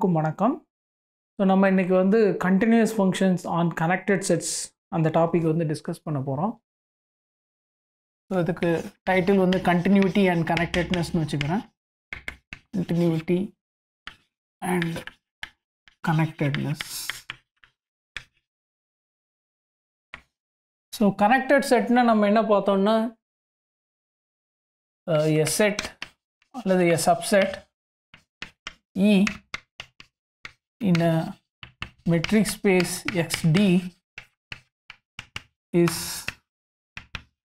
எல்லோருக்கும் வணக்கம் ஸோ நம்ம இன்றைக்கி வந்து continuous functions on connected sets அந்த டாபிக் வந்து டிஸ்கஸ் பண்ண போகிறோம் ஸோ இதுக்கு டைட்டில் வந்து கண்டினியூட்டி அண்ட் கனெக்டட்னஸ்னு வச்சுக்கிறேன் continuity and connectedness so connected செட்னா நம்ம என்ன பார்த்தோம்னா எ செட் அல்லது a subset E in a metric space xd is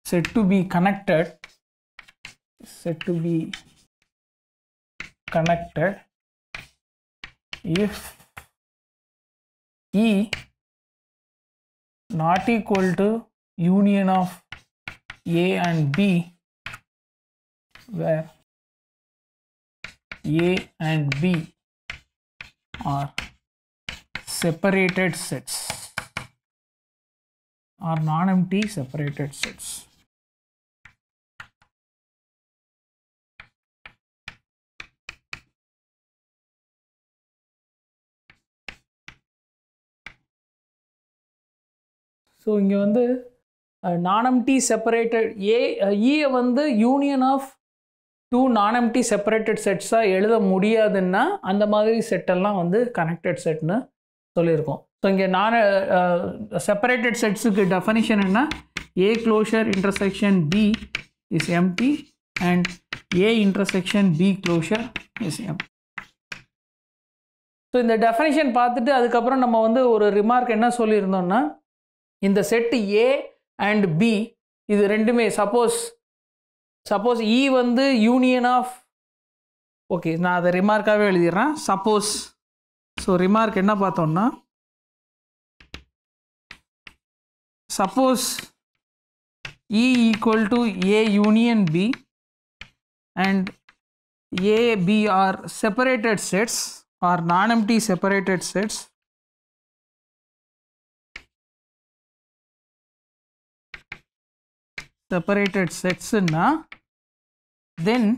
said to be connected said to be connected if E not equal to union of A and B where A and B are separated sets are non-empty separated sets. so இங்கே வந்து non-empty separated A, E வந்து union of two non empty separated செட்ஸாக எழுத முடியாதுன்னா அந்த மாதிரி செட்டெல்லாம் வந்து connected செட்னு சொல்லியிருக்கோம் ஸோ இங்கே நான் செப்பரேட்டட் செட்ஸுக்கு டெஃபனிஷன் என்ன A closure intersection B is empty and A intersection B closure is M so இந்த டெஃபனிஷன் பார்த்துட்டு அதுக்கப்புறம் நம்ம வந்து ஒரு ரிமார்க் என்ன சொல்லியிருந்தோம்னா இந்த செட்டு ஏ அண்ட் பி இது ரெண்டுமே சப்போஸ் சப்போஸ் இ வந்து யூனியன் ஆஃப் ஓகே நான் அதை ரிமார்க்காகவே எழுதிடுறேன் சப்போஸ் ஸோ ரிமார்க் என்ன பார்த்தோம்னா suppose E equal to A union B and A, B are separated sets or non-empty separated sets separated sets na then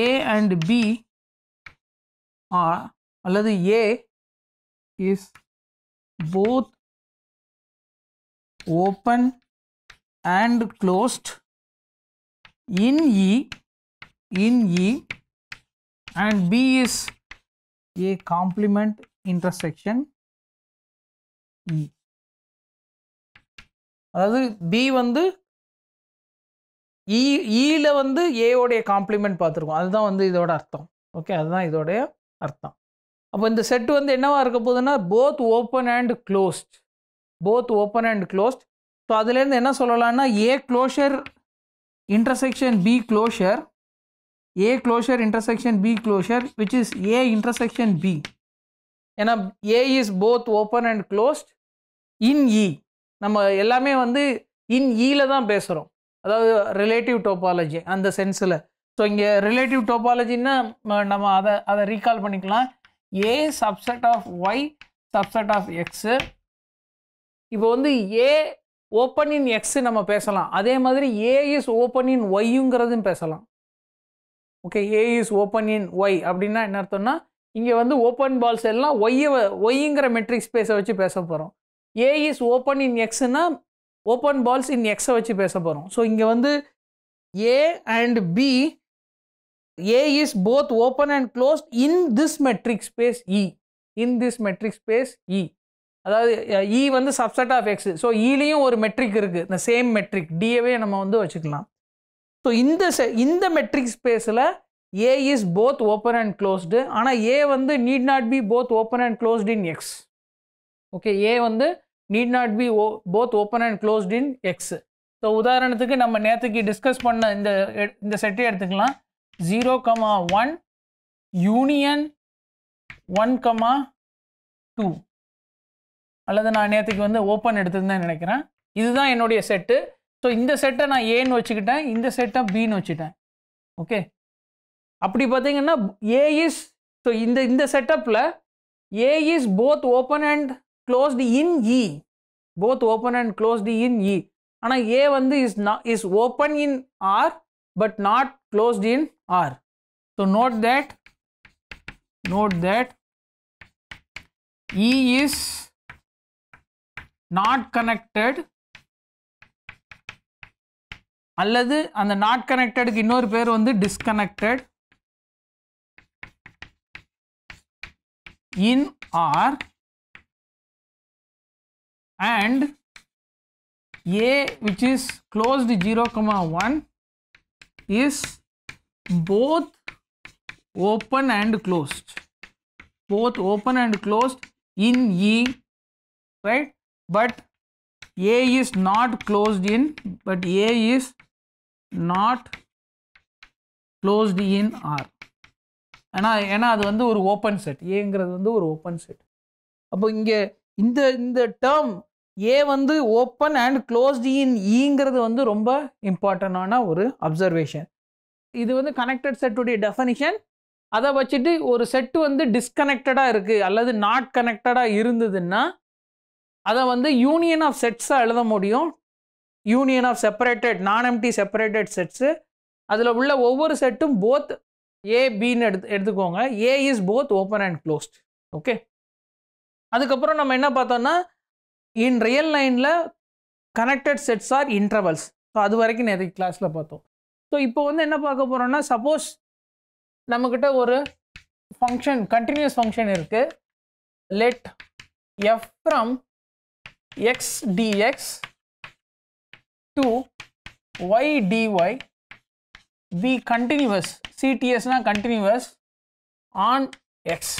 a and b are அல்லது a is both open and closed in e in e and b is a complement intersection e அதாவது B வந்து இல e, e வந்து ஏவோடைய complement பார்த்துருக்கோம் அதுதான் வந்து இதோட அர்த்தம் ஓகே அதுதான் இதோடைய அர்த்தம் அப்போ இந்த செட் வந்து என்னவா இருக்க போகுதுன்னா both open and closed both open and closed so அதுலேருந்து என்ன சொல்லலாம்னா A closure intersection B closure A closure intersection B closure which is A intersection B ஏன்னா A is both open and closed in E நம்ம எல்லாமே வந்து இன் ஈல தான் பேசுகிறோம் அதாவது ரிலேட்டிவ் டோபாலஜி அந்த சென்ஸில் ஸோ இங்கே ரிலேட்டிவ் டோபாலஜின்னா நம்ம அதை அதை ரீகால் பண்ணிக்கலாம் A subset of Y subset of X இப்போ வந்து ஏ ஓப்பன் இன் எக்ஸு நம்ம பேசலாம் அதே மாதிரி ஏ இஸ் ஓப்பன் இன் ஒய்யுங்கிறதும் பேசலாம் okay A is open in Y அப்படின்னா என்ன அர்த்தம்னா இங்கே வந்து ஓப்பன் பால்ஸ் எல்லாம் ஒய்யை ஒய்ங்கிற மெட்ரிக் ஸ்பேஸை வச்சு பேச போகிறோம் ஏ இஸ் ஓப்பன் இன் எக்ஸ்னா ஓப்பன் பால்ஸ் இன் எக்ஸை வச்சு பேச போகிறோம் ஸோ இங்கே வந்து A and B A is both open and closed in this metric space E in this metric space E அதாவது இ e வந்து சப்செட் ஆஃப் எக்ஸ் ஸோ இலையும் ஒரு மெட்ரிக் இருக்குது இந்த சேம் மெட்ரிக் டிஏவே நம்ம வந்து வச்சுக்கலாம் ஸோ இந்த இந்த மெட்ரிக் ஸ்பேஸில் A is both open and closed ஆனால் ஏ வந்து need not be both open and closed in X okay A வந்து need not be O both open and closed in X so உதாரணத்துக்கு நம்ம நேற்றுக்கு discuss பண்ண இந்த இந்த செட்டை எடுத்துக்கலாம் zero comma one union one comma two அல்லது நான் நேற்றுக்கு வந்து ஓப்பன் எடுத்துருந்தேன் நினைக்கிறேன் இதுதான் என்னுடைய செட்டு ஸோ இந்த செட்டை நான் ஏன்னு வச்சுக்கிட்டேன் இந்த செட்டை பின்னு வச்சுட்டேன் ஓகே அப்படி பார்த்தீங்கன்னா ஏ இஸ் ஸோ இந்த இந்த செட்டப்பில் A is both open and closed in E both open and closed in E ஆனால் A வந்து is not is open in R but not closed in R so note that note that E is not connected அல்லது அந்த not கனெக்டடுக்கு இன்னொரு பேர் வந்து disconnected in or and a which is closed 0 comma 1 is both open and closed both open and closed in E right but A is not closed in but A is not closed in R ஏன்னா ஏன்னா அது வந்து ஒரு open set ஏங்கிறது வந்து ஒரு open set அப்போ இங்கே இந்த இந்த டேர்ம் ஏ வந்து ஓப்பன் அண்ட் க்ளோஸ்டு இன் ஈங்கிறது வந்து ரொம்ப இம்பார்ட்டண்டான ஒரு அப்சர்வேஷன் இது வந்து கனெக்டட் செட்டுடைய டெஃபனிஷன் அதை வச்சுட்டு ஒரு செட்டு வந்து டிஸ்கனெக்டடாக இருக்குது அல்லது நாட் கனெக்டடாக இருந்ததுன்னா அதை வந்து யூனியன் ஆஃப் செட்ஸாக எழுத முடியும் union of separated non empty separated sets அதில் உள்ள ஒவ்வொரு செட்டும் போத் ஏ பின்னு எடுத்து எடுத்துக்கோங்க A is both open and closed okay அதுக்கப்புறம் நம்ம என்ன பார்த்தோம்னா இன் ரியல் லைனில் connected sets are intervals so அது வரைக்கும் நிறைய கிளாஸில் பார்த்தோம் ஸோ இப்போ வந்து என்ன பார்க்க போகிறோன்னா சப்போஸ் நம்மக்கிட்ட ஒரு ஃபங்க்ஷன் கண்டினியூஸ் ஃபங்க்ஷன் இருக்குது let F from X DX to Y DY be continuous சிடிஎஸ்னால் கண்டினியூவஸ் ஆன் எக்ஸ்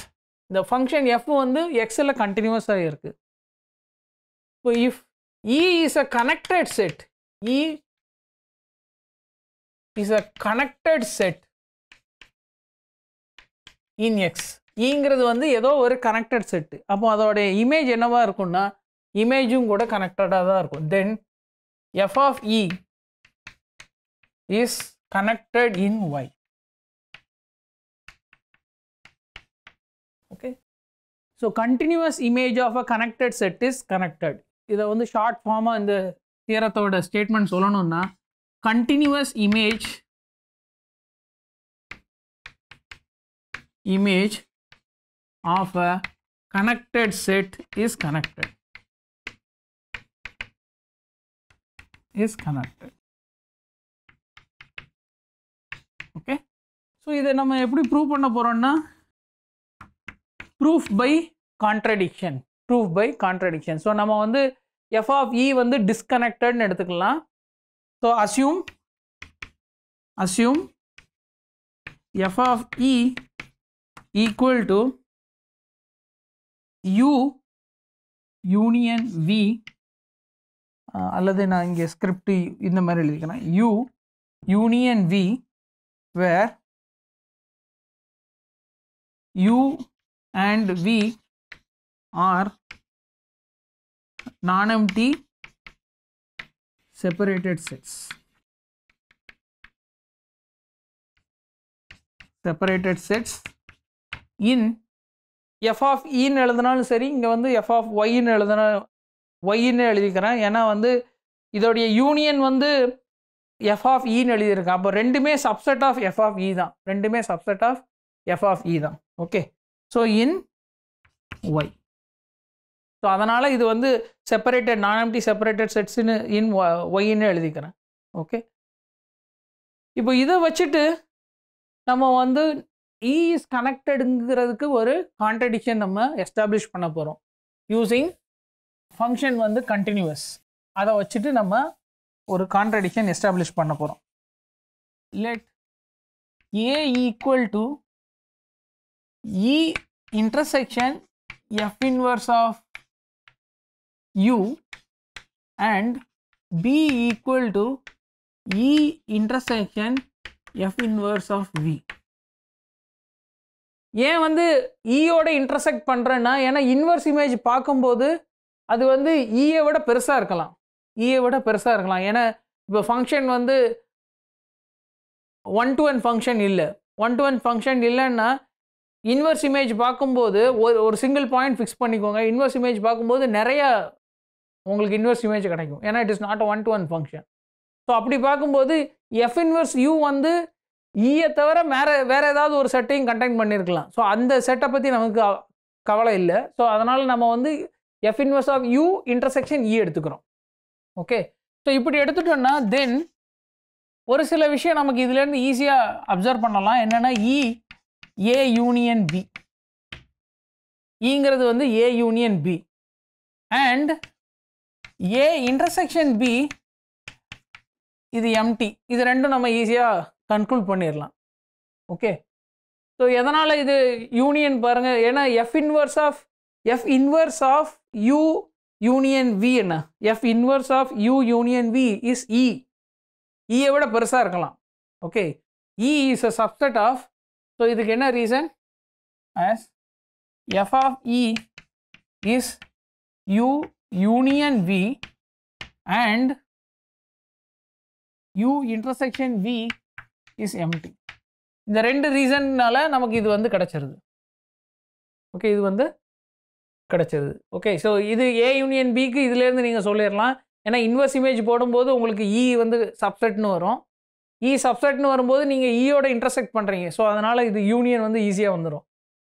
இந்த ஃபங்க்ஷன் எஃப் வந்து எக்ஸில் கண்டினியூஸாக இருக்குது இப்போ if E is a connected set E is a connected set in X இங்கிறது வந்து ஏதோ ஒரு கனெக்டட் செட்டு அப்போ அதோடைய இமேஜ் என்னவாக இருக்கும்னா இமேஜும் கூட கனெக்டடாக தான் இருக்கும் then F of E is connected in Y okay so continuous image of a connected set is connected இதை வந்து ஷார்ட் ஃபார்மாக இந்த தியரத்தோட ஸ்டேட்மெண்ட் சொல்லணும்னா continuous image image of a connected set is connected is connected okay so இதை நம்ம எப்படி prove பண்ண போகிறோம்னா proof by contradiction proof by contradiction so நம்ம வந்து எஃப் ஆஃப் இ வந்து டிஸ்கனெக்டட்னு எடுத்துக்கலாம் so assume assume F of E equal to U union V அல்லது நான் இங்கே ஸ்கிரிப்ட் இந்த மாதிரி எழுதிக்கிறேன் U union V where U and V are non-empty separated sets. Separated sets in F of இன்னு e எழுதினாலும் சரி இங்கே வந்து எஃப் ஆஃப் ஒய்ன்னு எழுதினா ஒய்ன்னு எழுதிக்கிறேன் ஏன்னா வந்து இதோடைய யூனியன் வந்து எஃப் ஆஃப் இன்னு e எழுதியிருக்கேன் அப்போ ரெண்டுமே subset of F of E தான் ரெண்டுமே subset of F of E தான் okay so in Y so அதனால் இது வந்து செப்பரேட்டட் நான் எம்டி செப்பரேட்டட் செட்ஸ்னு இன் ஒய்ன்னு எழுதிக்கிறேன் ஓகே இப்போ இதை வச்சுட்டு நம்ம வந்து இ e இஸ் கனெக்டடுங்கிறதுக்கு ஒரு கான்ட்ரடிக்ஷன் நம்ம எஸ்டாப்ளிஷ் பண்ண போகிறோம் யூஸிங் ஃபங்க்ஷன் வந்து கண்டினியூவஸ் அதை வச்சுட்டு நம்ம ஒரு கான்ட்ரடிக்ஷன் எஸ்டாப்ளிஷ் பண்ண போகிறோம் let A equal to E intersection F inverse of U and B equal to E intersection F inverse of V. ஏன் வந்து ஈயோட e இன்டர்செக்ட் பண்ணுறேன்னா ஏன்னா இன்வர்ஸ் இமேஜ் பார்க்கும்போது அது வந்து ஈயை e விட பெருசாக இருக்கலாம் ஈயை e விட பெருசாக இருக்கலாம் ஏன்னா இப்போ ஃபங்க்ஷன் வந்து ஒன் டு ஒன் ஃபங்க்ஷன் இல்லை ஒன் டு ஒன் ஃபங்க்ஷன் இல்லைன்னா இன்வெர்ஸ் இமேஜ் பார்க்கும்போது ஒரு ஒரு சிங்கிள் பாயிண்ட் ஃபிக்ஸ் பண்ணிக்கோங்க இன்வெர்ஸ் இமேஜ் பார்க்கும்போது நிறையா உங்களுக்கு இன்வெர்ஸ் இமேஜ் கிடைக்கும் ஏன்னா it is not a one to one function so அப்படி பார்க்கும்போது எஃப் இன்வெர்ஸ் யூ வந்து ஈயை e தவிர வேறு வேறு ஏதாவது ஒரு செட்டையும் கண்டெக்ட் பண்ணியிருக்கலாம் ஸோ அந்த செட்டை பற்றி நமக்கு கவலை இல்லை ஸோ அதனால் நம்ம வந்து F inverse of U intersection E எடுத்துக்கிறோம் ஓகே ஸோ இப்படி எடுத்துட்டோன்னா தென் ஒரு சில விஷயம் நமக்கு இதுலேருந்து ஈஸியாக அப்சர்வ் பண்ணலாம் என்னென்னா E e A union B இங்கிறது வந்து A union B and A intersection B இது எம்டி இது ரெண்டும் நம்ம ஈஸியாக கன்க்ளூட் பண்ணிடலாம் ஓகே ஸோ எதனால் இது யூனியன் பாருங்கள் ஏன்னா F inverse of F inverse of U union V என்ன F inverse of U union V is E இயை விட பெருசாக இருக்கலாம் okay E is a subset of so இதுக்கு என்ன reason as F of E is U union V and U intersection V is empty இந்த ரெண்டு ரீசன்னால நமக்கு இது வந்து கிடச்சிருது ஓகே இது வந்து கிடச்சிருது ஓகே ஸோ இது ஏ யூனியன் பிக்கு இதுலேருந்து நீங்கள் சொல்லிடலாம் ஏன்னா இன்வெர்ஸ் இமேஜ் போடும்போது உங்களுக்கு இ e வந்து சப்செட்னு வரும் இ e சப்செட்னு வரும்போது நீங்கள் ஈயோட e இன்டர்செக்ட் பண்ணுறீங்க ஸோ அதனால் இது யூனியன் வந்து ஈஸியாக வந்துடும்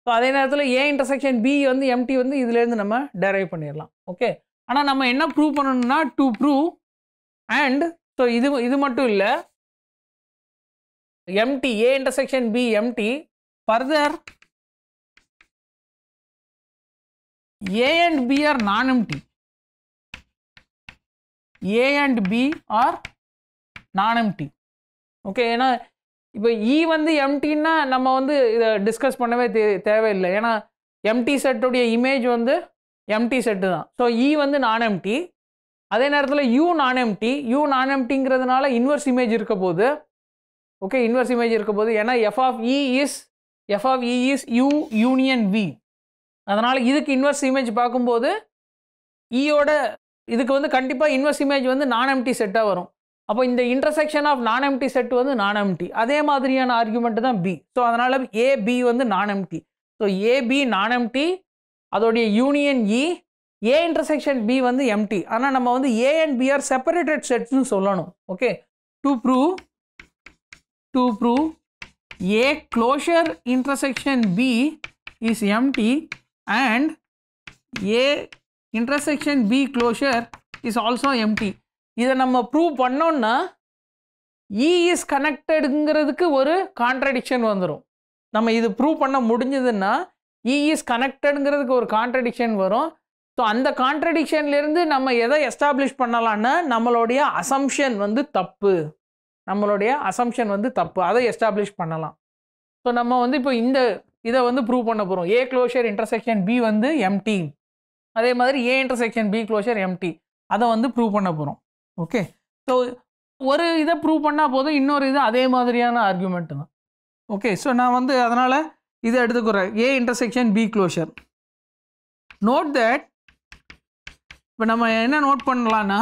ஸோ அதே நேரத்தில் ஏ இன்டர்செக்ஷன் பி வந்து எம்டி வந்து இதுலேருந்து நம்ம டெரைவ் பண்ணிடலாம் ஓகே ஆனால் நம்ம என்ன ப்ரூவ் பண்ணணும்னா டு ப்ரூவ் அண்ட் ஸோ இது இது மட்டும் இல்லை empty A intersection B empty further A and B are non empty A and B are non empty okay ஏன்னா இப்போ இ e வந்து எம்டின்னா நம்ம வந்து இதை டிஸ்கஸ் பண்ணவே தே தேவையில்லை ஏன்னா எம்டி செட்டுடைய இமேஜ் வந்து எம்டி செட்டு தான் ஸோ இ e வந்து நான் எம்டி அதே நேரத்தில் யூ நான் எம்டி யூ நான் எம்டிங்கிறதுனால இன்வர்ஸ் இமேஜ் இருக்க போது ஓகே இன்வர்ஸ் இமேஜ் இருக்க போது ஏன்னா F of E is F of E is U union V அதனால் இதுக்கு இன்வர்ஸ் இமேஜ் பார்க்கும்போது இயோட e இதுக்கு வந்து கண்டிப்பாக இன்வர்ஸ் இமேஜ் வந்து நான் எம்டி செட்டாக வரும் அப்போ இந்த intersection of non empty set வந்து நான் எம்டி அதே மாதிரியான ஆர்குமெண்ட் தான் பி ஸோ அதனால் ஏபி வந்து non empty so A B non empty அதோடைய union E A intersection B வந்து எம்டி ஆனால் நம்ம வந்து A and B are separated செட்ஸ்னு சொல்லணும் okay to prove to prove A closure intersection B is empty and A intersection B closure is also empty இதை நம்ம prove பண்ணோன்னா இ e is கனெக்டடுங்கிறதுக்கு ஒரு கான்ட்ரடிக்ஷன் வந்துடும் நம்ம இது ப்ரூவ் பண்ண முடிஞ்சதுன்னா இஇஸ் e இஸ் கனெக்டடுங்கிறதுக்கு ஒரு கான்ட்ரடிக்ஷன் வரும் ஸோ அந்த கான்ட்ரடிக்ஷன்லேருந்து நம்ம எதை எஸ்டாப்ளிஷ் பண்ணலான்னா நம்மளுடைய அசம்ஷன் வந்து தப்பு நம்மளுடைய அசம்ஷன் வந்து தப்பு அதை எஸ்டாப்ளிஷ் பண்ணலாம் ஸோ நம்ம வந்து இப்போ இந்த இதை வந்து ப்ரூவ் பண்ண போகிறோம் ஏ க்ளோஷர் இன்டர்செக்ஷன் பி வந்து எம்டி அதே மாதிரி A intersection B closure empty அதை வந்து ப்ரூவ் பண்ண போகிறோம் ஓகே ஸோ ஒரு இதை ப்ரூவ் பண்ணால் போதும் இன்னொரு இது அதே மாதிரியான ஆர்குமெண்ட் தான் ஓகே ஸோ நான் வந்து அதனால் இதை எடுத்துக்கிறேன் A intersection B closure note that இப்போ நம்ம என்ன நோட் பண்ணலான்னா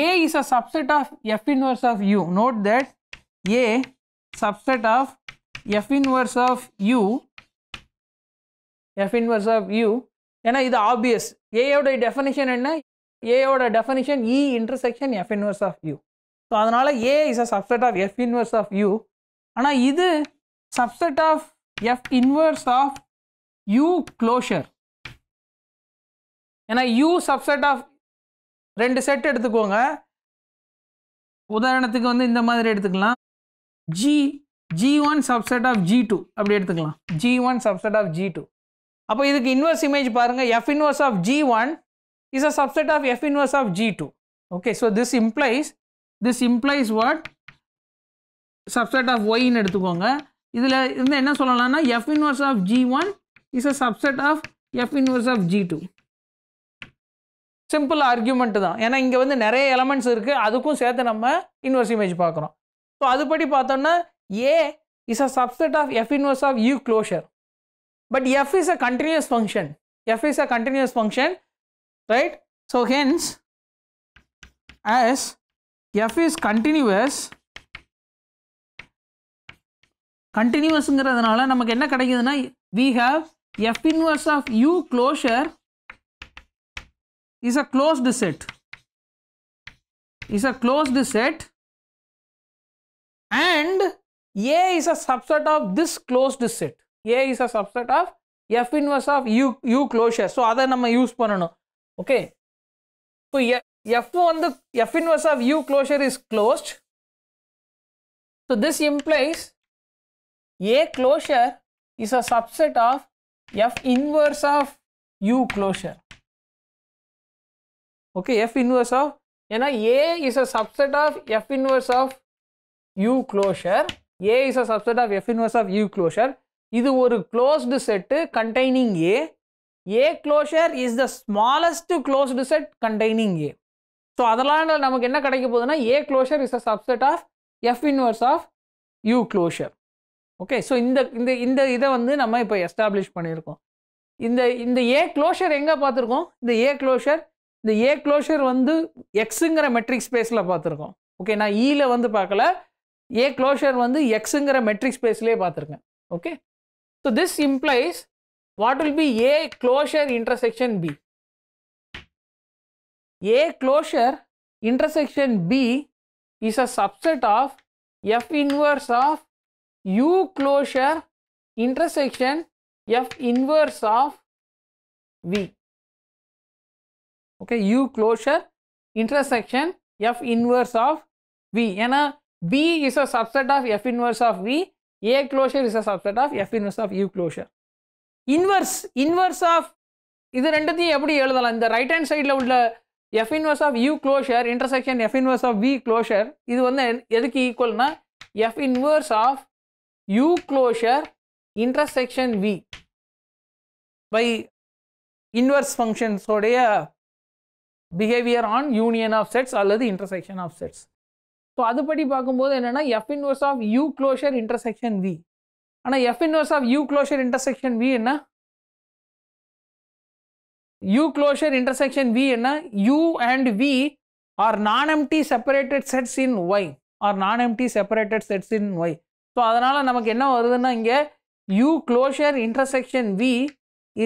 A is a subset of F inverse of U note that A subset of F inverse of U f inverse of U ஏன்னா இது ஆப்வியஸ் ஏயோட டெஃபினேஷன் என்ன ஏயோட definition E intersection f inverse of U so அதனால் A is a subset of F inverse of U ஆனால் இது subset of F inverse of U closure ஏன்னா U subset of ரெண்டு செட் எடுத்துக்கோங்க உதாரணத்துக்கு வந்து இந்த மாதிரி எடுத்துக்கலாம் G G one subset of G two அப்படி எடுத்துக்கலாம் G one subset of G two அப்போ இதுக்கு இன்வர்ஸ் இமேஜ் பாருங்கள் f inverse of G one is a subset of F inverse of G2. Okay, so this implies this implies what subset of y ன்னு எடுத்துக்கோங்க இதில் இருந்து என்ன சொல்லலாம்னா f inverse of G one is a subset of F inverse of G two simple argument தான் ஏன்னா இங்கே வந்து நிறைய எலமெண்ட்ஸ் இருக்குது அதுக்கும் சேர்த்து நம்ம இன்வர்ஸ் இமேஜ் பார்க்குறோம் ஸோ அதுபடி பார்த்தோம்னா A is a subset of F inverse of U closure but f is a continuous function f is a continuous function right. So, hence as f is continuous continuousங்கிறதுனால நமக்கு என்ன கிடைக்குதுன்னா we have f inverse of u closure is a closed set is a closed set and a is a subset of this closed set a is a subset of f inverse of u u closure so அதை நம்ம use பண்ணணும் Okay. So F on the F inverse of U closure is closed. So this implies A closure is a subset of F inverse of U closure. Okay, F inverse of you know, A is a subset of F inverse of U closure. A is a subset of F inverse of U closure. இது ஒரு closed set containing A A closure is the smallest closed set containing A so அதெல்லாம் நமக்கு என்ன கிடைக்க போகுதுன்னா A closure is a subset of F inverse of U closure okay so இந்த இந்த இந்த இதை வந்து நம்ம இப்போ எஸ்டாப்ளிஷ் பண்ணியிருக்கோம் இந்த இந்த ஏ க்ளோஷர் எங்கே பார்த்துருக்கோம் இந்த ஏ க்ளோஷர் இந்த ஏ க்ளோஷர் வந்து எக்ஸுங்கிற மெட்ரிக் ஸ்பேஸில் பார்த்துருக்கோம் ஓகே நான் ஈல e வந்து பார்க்கல ஏ க்ளோஷர் வந்து எக்ஸுங்கிற மெட்ரிக் ஸ்பேஸ்லேயே பார்த்துருக்கேன் okay so this implies what will be a closure intersection b a closure intersection b is a subset of f inverse of u closure intersection f inverse of v okay u closure intersection f inverse of v and b is a subset of f inverse of v a closure is a subset of f inverse of u closure inverse inverse of இது ரெண்டுத்தையும் எப்படி எழுதலாம் இந்த right hand சைடில் உள்ள f inverse of U closure intersection f inverse of V closure இது வந்து எதுக்கு ஈக்குவல்னா f inverse of U closure intersection V by inverse ஃபங்க்ஷன்ஸோடைய behaviour on union of sets அல்லது இன்டர்செக்ஷன் ஆஃப் செட்ஸ் ஸோ அதுபடி பார்க்கும்போது என்னென்னா f inverse of U closure intersection V ஆனால் f inverse of U closure intersection V என்ன you closure intersection V என்ன U and V are non empty separated sets in Y are non empty separated sets in Y so அதனால் நமக்கு என்ன வருதுன்னா இங்கே U closure intersection V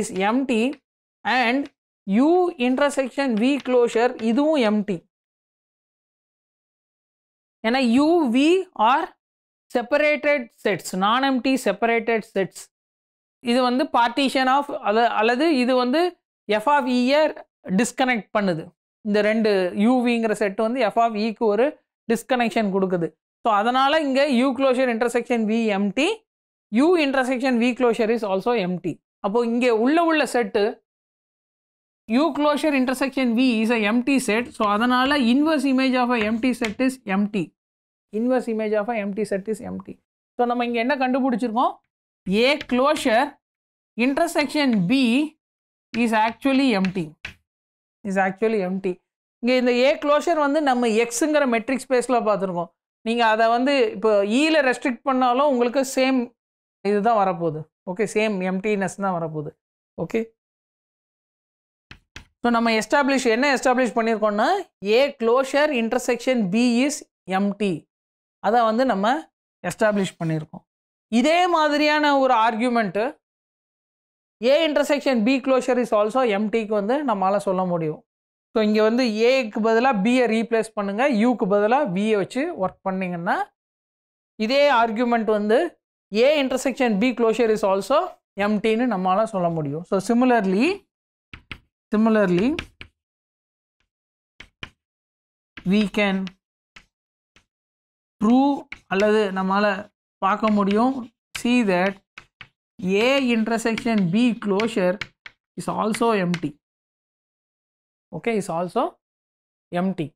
is empty and U intersection V closure இதுவும் empty ஏன்னா U V are separated sets non empty separated sets இது வந்து partition of அது அல்லது இது வந்து எஃப் ஆஃப் இயர் டிஸ்கனெக்ட் பண்ணுது இந்த ரெண்டு யூவிங்கிற செட் வந்து எஃப் ஆஃப் இக்கு e ஒரு டிஸ்கனெக்ஷன் கொடுக்குது ஸோ அதனால் இங்கே U closure intersection V empty U intersection V closure is also empty அப்போது இங்கே உள்ள உள்ள set U closure intersection V is a empty set so அதனால் inverse image of a empty set is empty inverse image of empty set is empty so நம்ம இங்கே என்ன கண்டுபிடிச்சிருக்கோம் A closure intersection B is actually empty is actually empty இங்கே இந்த ஏ closure வந்து நம்ம எக்ஸுங்கிற matric ஸ்பேஸில் பார்த்துருக்கோம் நீங்கள் அதை வந்து இப்போ ஈல e ரெஸ்ட்ரிக்ட் பண்ணாலும் உங்களுக்கு சேம் இதுதான் வரப்போகுது ஓகே சேம் எம்டினஸ் தான் வரப்போகுது ஓகே ஸோ நம்ம எஸ்டாப்ளிஷ் என்ன எஸ்டாப்ளிஷ் பண்ணியிருக்கோம்னா A closure intersection B is empty அதை வந்து நம்ம எஸ்டாப்ளிஷ் பண்ணியிருக்கோம் இதே மாதிரியான ஒரு argument A intersection B closure is also எம்டிக்கு வந்து நம்மளால் சொல்ல முடியும் ஸோ இங்கே வந்து ஏக்கு பதிலாக பியை ரீப்ளேஸ் பண்ணுங்கள் யூக்கு பதிலாக பியை வச்சு ஒர்க் பண்ணிங்கன்னா இதே ஆர்கியூமெண்ட் வந்து A intersection B closure is also எம்டின்னு நம்மளால் சொல்ல முடியும் so similarly similarly we can draw அல்லது நம்மளால் பார்க்க முடியும் see that A intersection B closure is also empty okay is also empty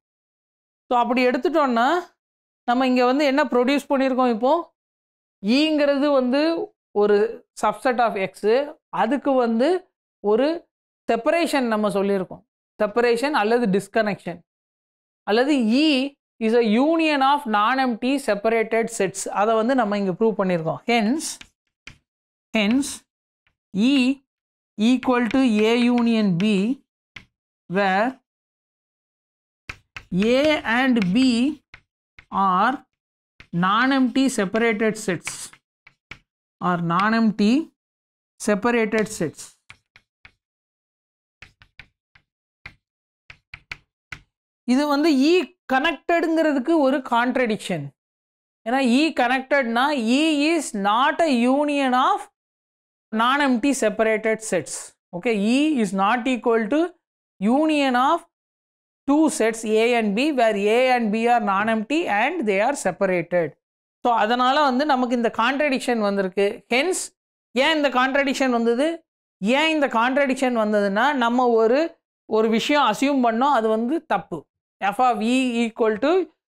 so அப்படி எடுத்துட்டோன்னா நம்ம இங்கே வந்து என்ன ப்ரொடியூஸ் பண்ணியிருக்கோம் இப்போது ஈங்கிறது e வந்து ஒரு சப்செட் ஆஃப் எக்ஸு அதுக்கு வந்து ஒரு செப்பரேஷன் நம்ம சொல்லியிருக்கோம் செப்பரேஷன் அல்லது டிஸ்கனெக்ஷன் அல்லது E e is a union of non empty separated sets அதை வந்து நம்ம இங்கே ப்ரூவ் பண்ணியிருக்கோம் hence hence E equal to A union B where A and B are non empty separated sets are non empty separated sets இது வந்து E e கனெக்டடுங்கிறதுக்கு ஒரு contradiction ஏன்னா இ கனெக்டட்னா E is not a union of non empty separated sets okay E is not equal to union of two sets A and B where A and B are non empty and they are separated so அதனால் வந்து நமக்கு இந்த contradiction வந்திருக்கு hence ஏன் இந்த contradiction வந்தது ஏன் இந்த கான்ட்ரடிக்ஷன் வந்ததுன்னா நம்ம ஒரு ஒரு விஷயம் அசியூம் பண்ணோம் அது வந்து தப்பு f of E equal to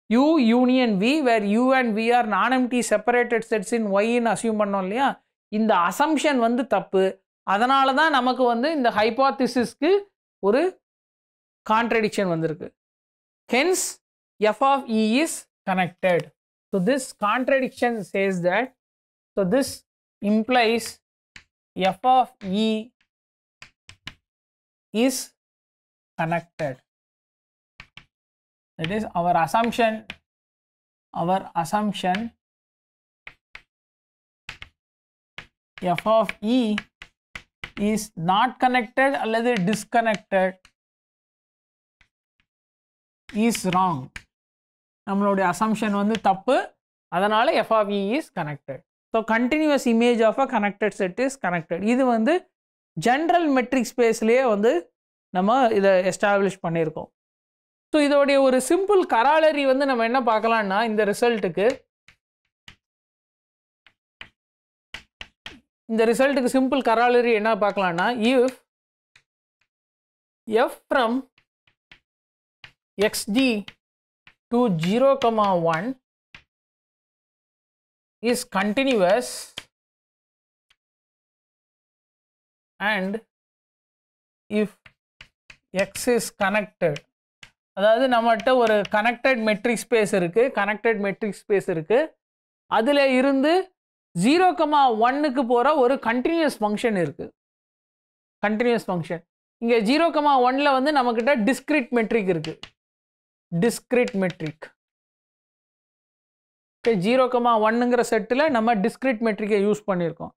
U union V where U and V are non-empty separated sets in Y assume பண்ணோம் இல்லையா இந்த அசம்ஷன் வந்து தப்பு அதனால தான் நமக்கு வந்து இந்த ஹைபாத்திசிஸ்க்கு ஒரு கான்ட்ரடிக்ஷன் வந்திருக்கு hence f of E is connected so this contradiction says that so this implies f of E is connected that is our assumption our assumption f of e is not connected அல்லது disconnected is wrong நம்மளுடைய assumption வந்து தப்பு அதனால் f of e is connected so continuous image of a connected set is connected இது வந்து general matric ஸ்பேஸ்லேயே வந்து நம்ம இதை எஸ்டாப்ளிஷ் பண்ணியிருக்கோம் ஸோ இதோடைய ஒரு சிம்பிள் கராலரி வந்து நம்ம என்ன பார்க்கலான்னா இந்த ரிசல்ட்டுக்கு இந்த ரிசல்ட்டுக்கு சிம்பிள் கராலரி என்ன பார்க்கலான்னா if f from X d to zero comma one is continuous and if X is connected அதாவது நம்மகிட்ட ஒரு கனெக்டட் மெட்ரிக் ஸ்பேஸ் இருக்குது கனெக்டட் மெட்ரிக் ஸ்பேஸ் இருக்குது அதில் இருந்து ஜீரோ கமா ஒன்னுக்கு போகிற ஒரு கண்டினியூஸ் ஃபங்க்ஷன் இருக்குது கண்டினியூஸ் ஃபங்க்ஷன் இங்கே ஜீரோ கமா ஒன்னில் வந்து நம்மக்கிட்ட டிஸ்கிரிட் மெட்ரிக் இருக்குது டிஸ்கிரிட் மெட்ரிக் இப்போ ஜீரோ கமா ஒன்னுங்கிற செட்டில் நம்ம டிஸ்கிரிட் மெட்ரிக்கை யூஸ் பண்ணியிருக்கோம்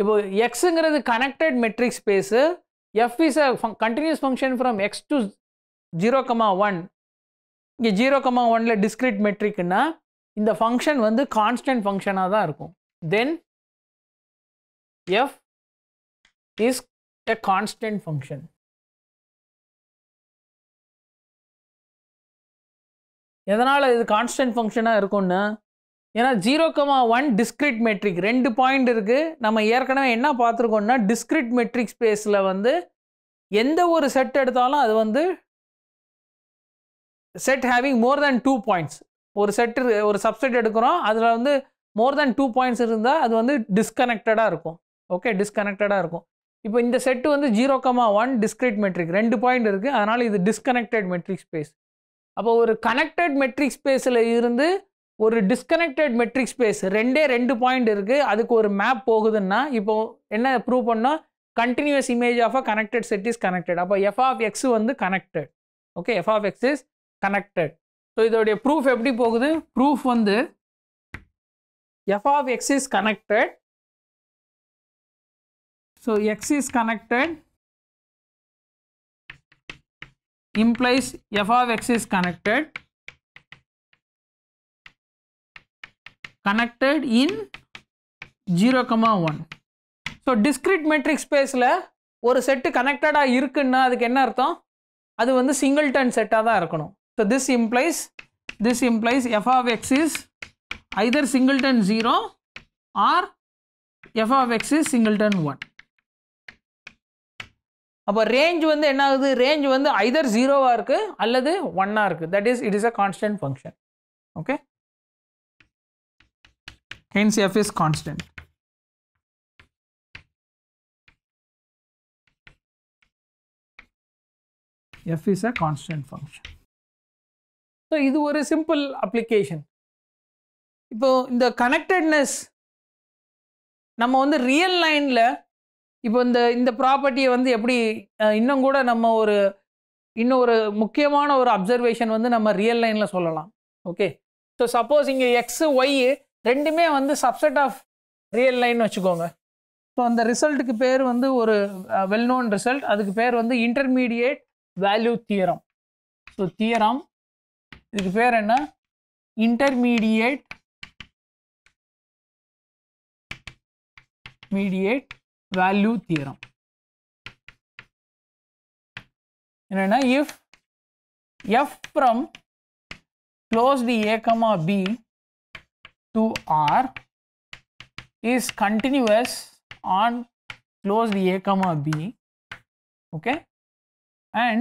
இப்போ எக்ஸுங்கிறது connected metric space F is a continuous function from X to zero comma one இங்கே ஜீரோ கமா ஒனில் டிஸ்கிரிட் மெட்ரிக்னா இந்த ஃபங்க்ஷன் வந்து கான்ஸ்டன்ட் ஃபங்க்ஷனாக தான் இருக்கும் then f is a constant function எதனால் இது கான்ஸ்டன்ட் ஃபங்க்ஷனாக இருக்கும்னா ஏன்னா zero comma one discrete metric ரெண்டு பாயிண்ட் இருக்குது நம்ம ஏற்கனவே என்ன பார்த்துருக்கோம்னா டிஸ்கிரிட் மெட்ரிக் ஸ்பேஸில் வந்து எந்த ஒரு செட் எடுத்தாலும் அது வந்து set having more than two points ஒரு செட் ஒரு சப்செட் எடுக்கிறோம் அதில் வந்து மோர் தேன் டூ பாயிண்ட்ஸ் இருந்தால் அது வந்து டிஸ்கனெக்டடாக இருக்கும் ஓகே டிஸ்கனெக்டடாக இருக்கும் இப்போ இந்த செட்டு வந்து zero comma one discrete metric ரெண்டு பாயிண்ட் இருக்குது அதனால் இது டிஸ்கனெக்டட் மெட்ரிக் ஸ்பேஸ் அப்போ ஒரு கனெக்டட் மெட்ரிக் ஸ்பேஸில் இருந்து ஒரு டிஸ்கனெக்டட் மெட்ரிக் ஸ்பேஸ் ரெண்டே ரெண்டு பாயிண்ட் இருக்குது அதுக்கு ஒரு மேப் போகுதுன்னா இப்போ என்ன ப்ரூவ் பண்ணால் continuous image of a connected set is connected அப்போ எஃப் ஆஃப் எக்ஸ் வந்து connected okay f of X is connected so இதோடைய ப்ரூஃப் எப்படி போகுது ப்ரூஃப் வந்து F of X is connected so X is connected implies f of x is connected connected in 0, 1. So discrete metric ஸ்பேஸில் ஒரு set கனெக்டடாக இருக்குன்னா அதுக்கு என்ன அர்த்தம் அது வந்து சிங்கிள் டன் செட்டாக தான் இருக்கணும் So this implies this implies f of x is either singleton 0 or f of x is singleton 1. அப்போ range வந்து என்னாகுது range வந்து either 0 வார்க்கு அல்லது 1 வார்க்கு that is it is a constant function okay hence f is constant f is a constant function so இது ஒரு simple application இப்போ இந்த கனெக்டட்னஸ் நம்ம வந்து ரியல் லைனில் இப்போ இந்த இந்த ப்ராப்பர்ட்டியை வந்து எப்படி இன்னும் கூட நம்ம ஒரு இன்னும் ஒரு முக்கியமான ஒரு அப்சர்வேஷன் வந்து நம்ம ரியல் லைனில் சொல்லலாம் ஓகே ஸோ சப்போஸ் இங்கே எக்ஸு ஒய் ரெண்டுமே வந்து சப்செட் ஆஃப் ரியல் லைன் வச்சுக்கோங்க ஸோ அந்த ரிசல்ட்டுக்கு பேர் வந்து ஒரு வெல் நோன் ரிசல்ட் அதுக்கு பேர் வந்து intermediate value theorem so theorem இதுக்கு பேர் என்ன இன்டர்மீடியேட் மீடியேட் வேல்யூ தியரம் என்னென்னா if f from closed A comma B to R is continuous on closed A comma B okay and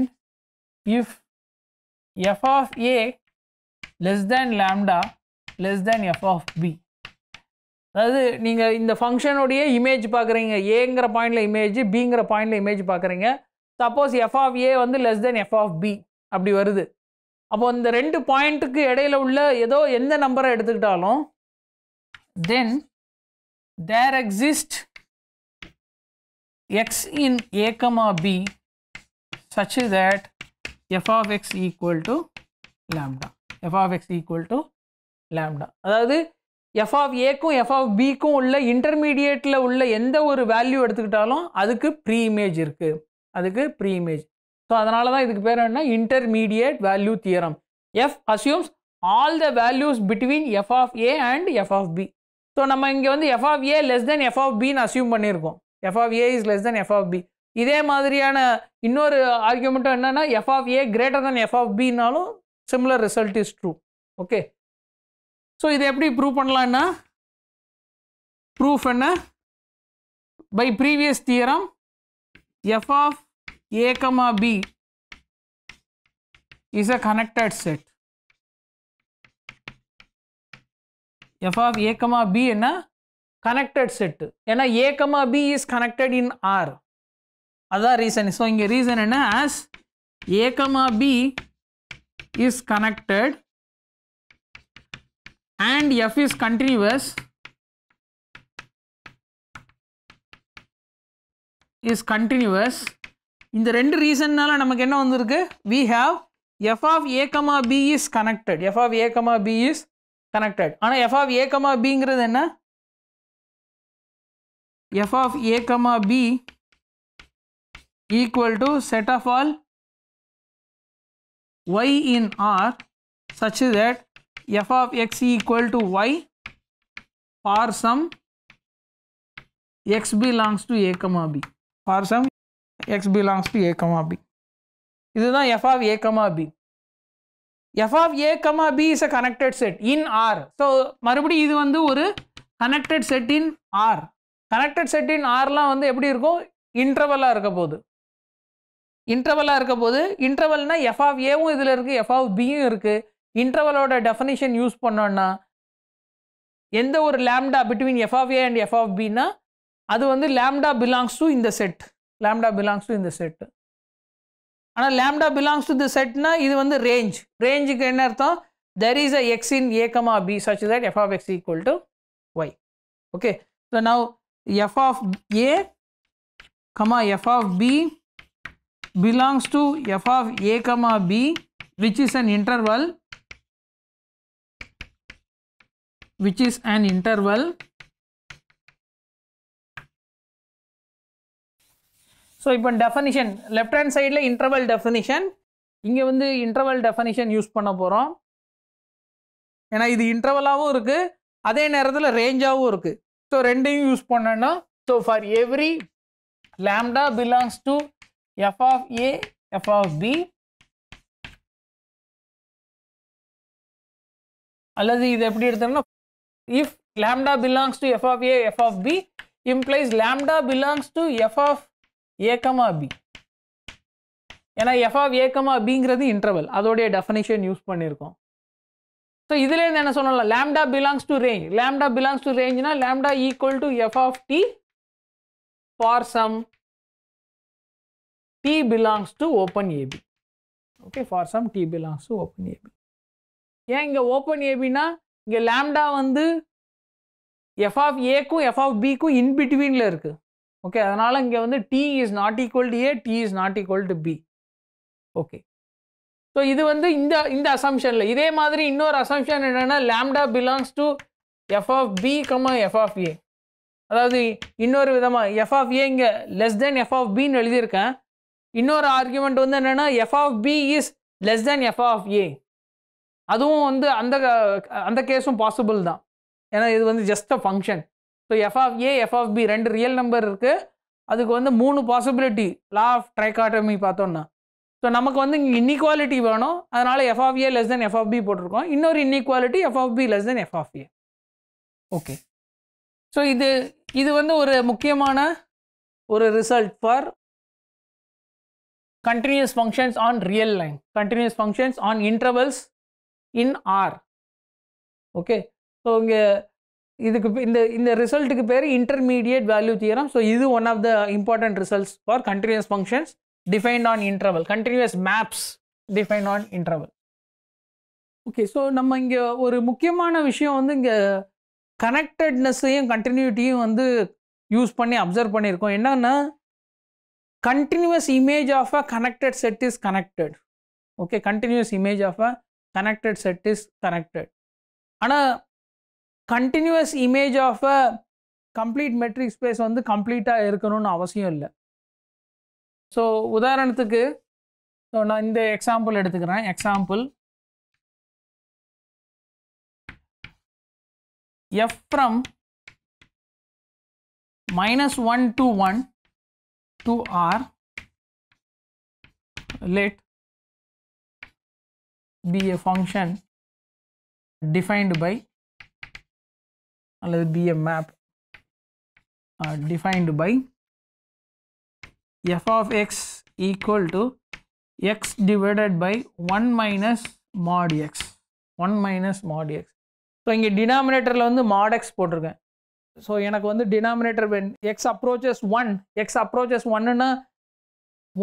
if f of a less than lambda less than f of b அதாவது நீங்கள் இந்த ஃபங்க்ஷனுடைய image பார்க்குறீங்க ஏங்கிற பாயிண்டில் image பிங்கிற பாயிண்டில் image பார்க்குறீங்க suppose F of A வந்து less than F of B அப்படி வருது அப்போ இந்த ரெண்டு பாயிண்ட்டுக்கு இடையில உள்ள ஏதோ எந்த நம்பரை எடுத்துக்கிட்டாலும் then there exist x in A comma B such that f of x equal to lambda f of x equal to lambda அதாவது f of aக்கும் f of bக்கும் உள்ள இன்டர்மீடியேட்டில் உள்ள எந்த ஒரு வேல்யூ எடுத்துக்கிட்டாலும் அதுக்கு ப்ரீ இமேஜ் இருக்குது அதுக்கு ப்ரீ இமேஜ் ஸோ அதனால தான் இதுக்கு பேர் என்ன intermediate value theorem f assumes all the values between f of A and f of B so நம்ம இங்கே வந்து F of A less than F of பின்னு அசியூம் பண்ணியிருக்கோம் f of A is less than F of B இதே மாதிரியான இன்னொரு ஆர்கியூமெண்ட்டும் என்னென்னா f of A greater than F of பின்னாலும் similar result is true okay so இதை எப்படி ப்ரூவ் பண்ணலான்னா ப்ரூஃப் என்ன by previous theorem f of A comma B is a connected set f of a comma b in a connected set and a a comma b அதுதான் reason so இங்கே reason என்ன as A comma B is connected and f is continuous is continuous இந்த ரெண்டு ரீசன்னால நமக்கு என்ன வந்திருக்கு we have f of A comma B is connected f of A comma B is connected ஆனால் எஃப் ஆஃப் ஏகமா பிங்கிறது என்ன f of A comma B equal to set of all y in R such that f of x equal to y for some x belongs to a comma b for some x belongs to a comma b இதுதான் f of a comma b f of a comma b is a connected set in R so மறுபடி இது வந்து ஒரு connected set in R connected set in Rலாம் வந்து எப்படி இருக்கும் intervalா இருக்க போகுது இன்டர்வலாக இருக்க போது இன்டர்வல்னால் ஆஃப் ஏவும் இதில் இருக்குது ஆஃப் பியும் இருக்குது இன்டர்வலோட டெஃபனிஷன் யூஸ் பண்ணோன்னா எந்த ஒரு lambda between of A and of பின்னா அது வந்து லேம்டா பிலாங்ஸ் டு இந்த செட் லேம்டா பிலாங்ஸ் டு இந்த செட் ஆனால் லேம்டா பிலாங்ஸ் டு தி செட்னா இது வந்து ரேஞ்ச் ரேஞ்சுக்கு என்ன அர்த்தம் there is a x in A comma B such that f of x equal to y okay so now f of A comma f of B belongs to f of a comma b which is an interval which is an interval so இப்போ definition left hand சைடில் interval definition இங்கே வந்து interval definition use பண்ண போகிறோம் ஏன்னா இது இன்டர்வலாகவும் இருக்குது அதே நேரத்தில் ரேஞ்சாகவும் இருக்குது ஸோ ரெண்டையும் யூஸ் பண்ணோன்னா so for every lambda belongs to f of a, f of b அல்லது இது எப்படி எடுத்தோம்னா if lambda belongs to f of A f of B implies lambda belongs to f of A comma B ஏன்னா F of A comma பிங்கிறது interval அதோடைய definition use பண்ணியிருக்கோம் so இதுலேருந்து என்ன சொல்லலாம் lambda belongs to range lambda belongs to ரேஞ்ச்னா lambda equal to f of t for some T belongs to open AB. Okay, for some T belongs to open AB. ஏன் இங்கே open ஏபினா இங்கே lambda வந்து F of ஏக்கும் f of பிக்கும் இன்பிட்வீனில் இருக்குது okay அதனால் இங்கே வந்து t is not equal to a t is not equal to b okay so இது வந்து இந்த இந்த அசம்ஷனில் இதே மாதிரி இன்னொரு அசம்ஷன் என்னென்னா lambda belongs to f of b comma f of a அதாவது இன்னொரு விதமாக எஃப் ஆஃப் ஏ இங்கே லெஸ் தென் எஃப் ஆஃப் பின்னு எழுதியிருக்கேன் இன்னொரு ஆர்கியூமெண்ட் வந்து என்னென்னா f of b is less than f of a அதுவும் வந்து அந்த அந்த கேஸும் பாசிபிள் தான் ஏன்னா இது வந்து just a function so f of A f of b ரெண்டு ரியல் நம்பர் இருக்குது அதுக்கு வந்து மூணு பாசிபிலிட்டி லா ஆஃப் ட்ரைகாட்டமி பார்த்தோன்னா ஸோ நமக்கு வந்து இங்கே இன்இக்வாலிட்டி வேணும் அதனால் f of A less than F of b போட்டிருக்கோம் இன்னொரு inequality f of b less than F of a okay so இது இது வந்து ஒரு முக்கியமான ஒரு result for continuous functions on real line, continuous functions on intervals in R. Okay so இங்கே இதுக்கு இந்த இந்த ரிசல்ட்டுக்கு பேர் இன்டர்மீடியட் வேல்யூ தியரம் ஸோ இது one of the important results for continuous functions defined on interval continuous maps define on interval okay so நம்ம இங்கே ஒரு முக்கியமான விஷயம் வந்து இங்கே கனெக்டட்னஸ்ஸையும் கண்டினியூட்டியும் வந்து யூஸ் பண்ணி அப்சர்வ் பண்ணியிருக்கோம் என்னன்னா continuous image of a connected set is connected okay continuous image of a connected set is connected and a continuous image of a complete metric space வந்து கம்ப்ளீட்டாக இருக்கணும்னு அவசியம் இல்லை ஸோ உதாரணத்துக்கு ஸோ நான் இந்த எக்ஸாம்பிள் எடுத்துக்கிறேன் example f from minus one to one to R let be a function defined by let be a map uh, defined by f of x equal to x divided by 1 minus mod x 1 minus mod x so இங்கே டினாமினேட்டரில் வந்து mod x போட்டிருக்கேன் so எனக்கு வந்து denominator when x approaches one x approaches ஒன்னுன்னா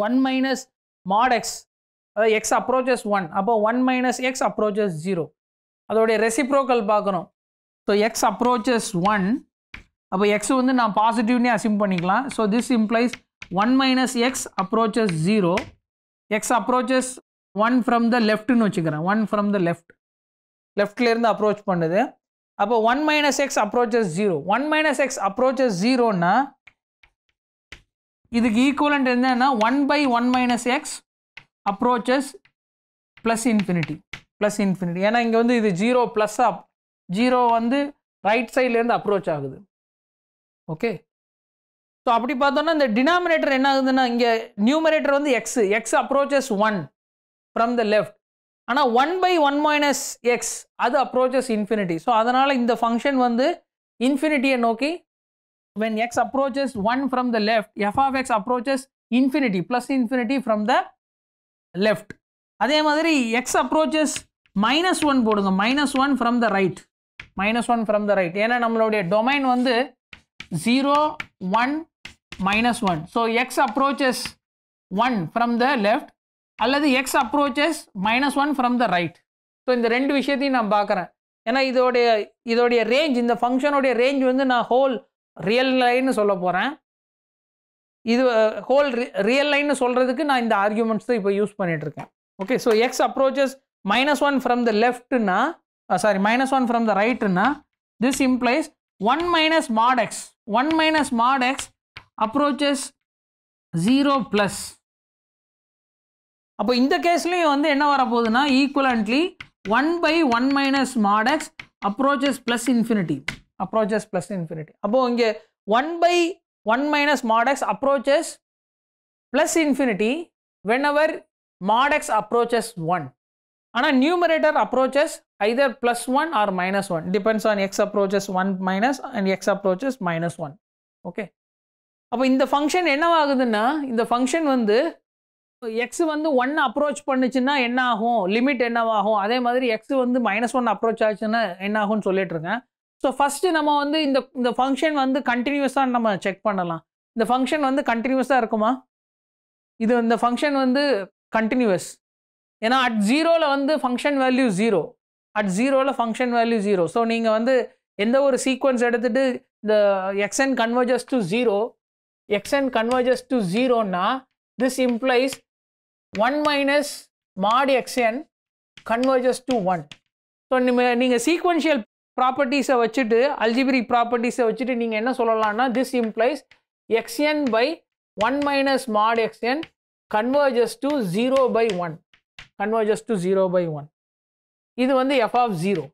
one minus mod x அதாவது x approaches one அப்போ one minus x approaches zero அதோடைய ரெசிப்ரோக்கல் பார்க்குறோம் ஸோ எக்ஸ் அப்ரோச்சஸ் ஒன் அப்போ எக்ஸ் வந்து நான் பாசிட்டிவ்னே அசிம் பண்ணிக்கலாம் so this implies one minus x approaches zero x approaches one from the லெஃப்ட்னு வச்சுக்கிறேன் one from the left லெஃப்ட்லேருந்து approach பண்ணுது அப்போ one minus x approaches zero one minus x approaches ஜீரோன்னா இதுக்கு ஈக்குவலண்ட் என்னன்னா one by one minus x approaches plus infinity plus infinity ஏன்னா இங்கே வந்து இது ஜீரோ ப்ளஸ் அப் ஜீரோ வந்து ரைட் சைட்லேருந்து அப்ரோச் ஆகுது ஓகே ஸோ அப்படி பார்த்தோன்னா இந்த டினாமினேட்டர் என்ன ஆகுதுன்னா இங்கே நியூமரேட்டர் வந்து x x approaches one from the left ஆனால் one by one minus x அது அப்ரோச்சஸ் இன்ஃபினிட்டி ஸோ அதனால் இந்த ஃபங்க்ஷன் வந்து இன்ஃபினிட்டியை நோக்கி when x approaches one from the left f of x approaches infinity plus infinity from the left அதே மாதிரி x approaches minus one போடுங்க minus one from the right minus one from the right ஏன்னா நம்மளுடைய domain வந்து zero one minus one so x approaches one from the left அல்லது x approaches minus one from the right so இந்த ரெண்டு விஷயத்தையும் நான் பார்க்குறேன் ஏன்னா இதோடைய இதோடைய ரேஞ்ச் இந்த ஃபங்க்ஷனுடைய ரேஞ்ச் வந்து நான் ஹோல் ரியல் லைன்னு சொல்ல போகிறேன் இது ஹோல் ரியல் லைன்னு சொல்கிறதுக்கு நான் இந்த ஆர்கியூமெண்ட்ஸ் தான் இப்போ யூஸ் இருக்கேன் okay so x approaches minus one from the லெஃப்ட்டுன்னா sorry minus one from the ரைட்டுன்னா this implies one minus mod x one minus mod x approaches zero plus அப்போ இந்த கேஸ்லேயும் வந்து என்ன வரப்போகுதுன்னா equivalently one by one minus mod x approaches plus infinity approaches plus infinity அப்போது இங்கே one by one minus mod x approaches plus infinity when அவர் mod x approaches one ஆனால் numerator approaches either plus one or minus one depends on x approaches one minus and x approaches minus one okay அப்போ இந்த function என்னவாகுதுன்னா இந்த function வந்து x வந்து one approach பண்ணுச்சுன்னா என்ன ஆகும் லிமிட் என்னவாகும் அதே மாதிரி எக்ஸ் வந்து மைனஸ் ஒன் அப்ரோச் ஆச்சுன்னா என்ன ஆகும்னு சொல்லிட்டு இருக்கேன் ஸோ ஃபஸ்ட்டு நம்ம வந்து இந்த இந்த ஃபங்க்ஷன் வந்து கண்டினியூஸாக நம்ம செக் பண்ணலாம் இந்த ஃபங்க்ஷன் வந்து கண்டினியூஸாக இருக்குமா இது இந்த ஃபங்க்ஷன் வந்து கண்டினியூஸ் ஏன்னா அட் ஜீரோவில் வந்து ஃபங்க்ஷன் வேல்யூ ஜீரோ அட் ஜீரோவில் ஃபங்க்ஷன் வேல்யூ ஜீரோ ஸோ நீங்கள் வந்து எந்த ஒரு சீக்வன்ஸ் எடுத்துகிட்டு இந்த x n converges to zero x n converges to ஜீரோன்னா This implies 1 minus mod xn converges to 1. So நீங்கள் சீக்வன்ஷியல் ப்ராப்பர்ட்டிஸை வச்சுட்டு அல்ஜிபிரிக் ப்ராப்பர்ட்டிஸை வச்சுட்டு நீங்கள் என்ன சொல்லலாம்னா this implies x n by one minus mod x n converges to zero by one converges to zero by one இது வந்து எஃப் ஆஃப் ஜீரோ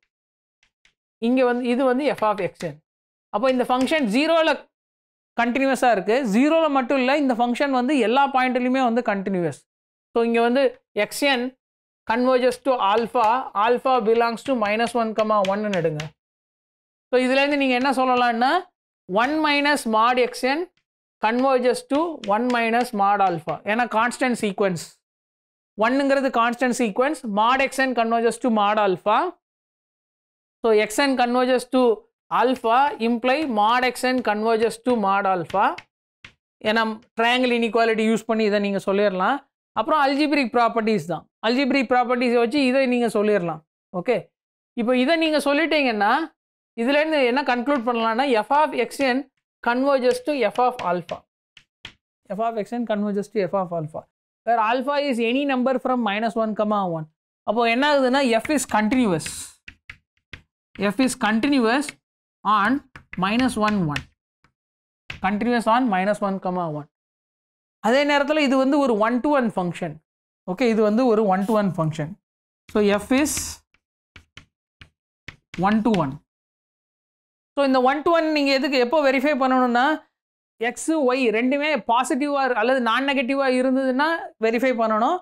இங்கே வந்து இது வந்து எஃப் ஆஃப் எக்ஸ்என் அப்போ இந்த ஃபங்க்ஷன் ஜீரோவில் கண்டினியூஸாக இருக்குது ஜீரோவில் மட்டும் இல்லை இந்த ஃபங்க்ஷன் வந்து எல்லா பாயிண்ட்லையுமே வந்து கண்டினியூஸ் ஸோ இங்கே வந்து x n converges to alpha alpha belongs to minus one comma ஒன்னு எடுங்க ஸோ இதுலேருந்து நீங்கள் என்ன சொல்லலாம்னா one minus mod x n converges to one minus mod alpha ஏன்னா கான்ஸ்டன்ட் சீக்வன்ஸ் ஒன்னுங்கிறது constant sequence mod x n converges to mod alpha so x n converges to alpha imply mod x and converges to mod alpha ஏன்னா triangle inequality use பண்ணி இதை நீங்கள் சொல்லிடலாம் அப்புறம் algebraic properties தான் algebraic ப்ராப்பர்ட்டிஸை வச்சு இதை நீங்கள் சொல்லிடலாம் ஓகே இப்போ இதை நீங்கள் சொல்லிட்டீங்கன்னா இதுலேருந்து என்ன கன்க்ளூட் பண்ணலான்னா f of x n converges to f of alpha f of x n converges to f of alpha where alpha is any number from minus one comma one அப்போது என்ன ஆகுதுன்னா f is continuous f is continuous on minus one one continuous on minus one comma one அதே நேரத்தில் இது வந்து ஒரு one to one function okay இது வந்து ஒரு one to one function so f is one to one so இந்த one to one நீங்கள் எதுக்கு எப்போ வெரிஃபை பண்ணணும்னா எக்ஸு ஒய் ரெண்டுமே பாசிட்டிவாக அல்லது நான் நெகட்டிவாக இருந்ததுன்னா வெரிஃபை பண்ணணும்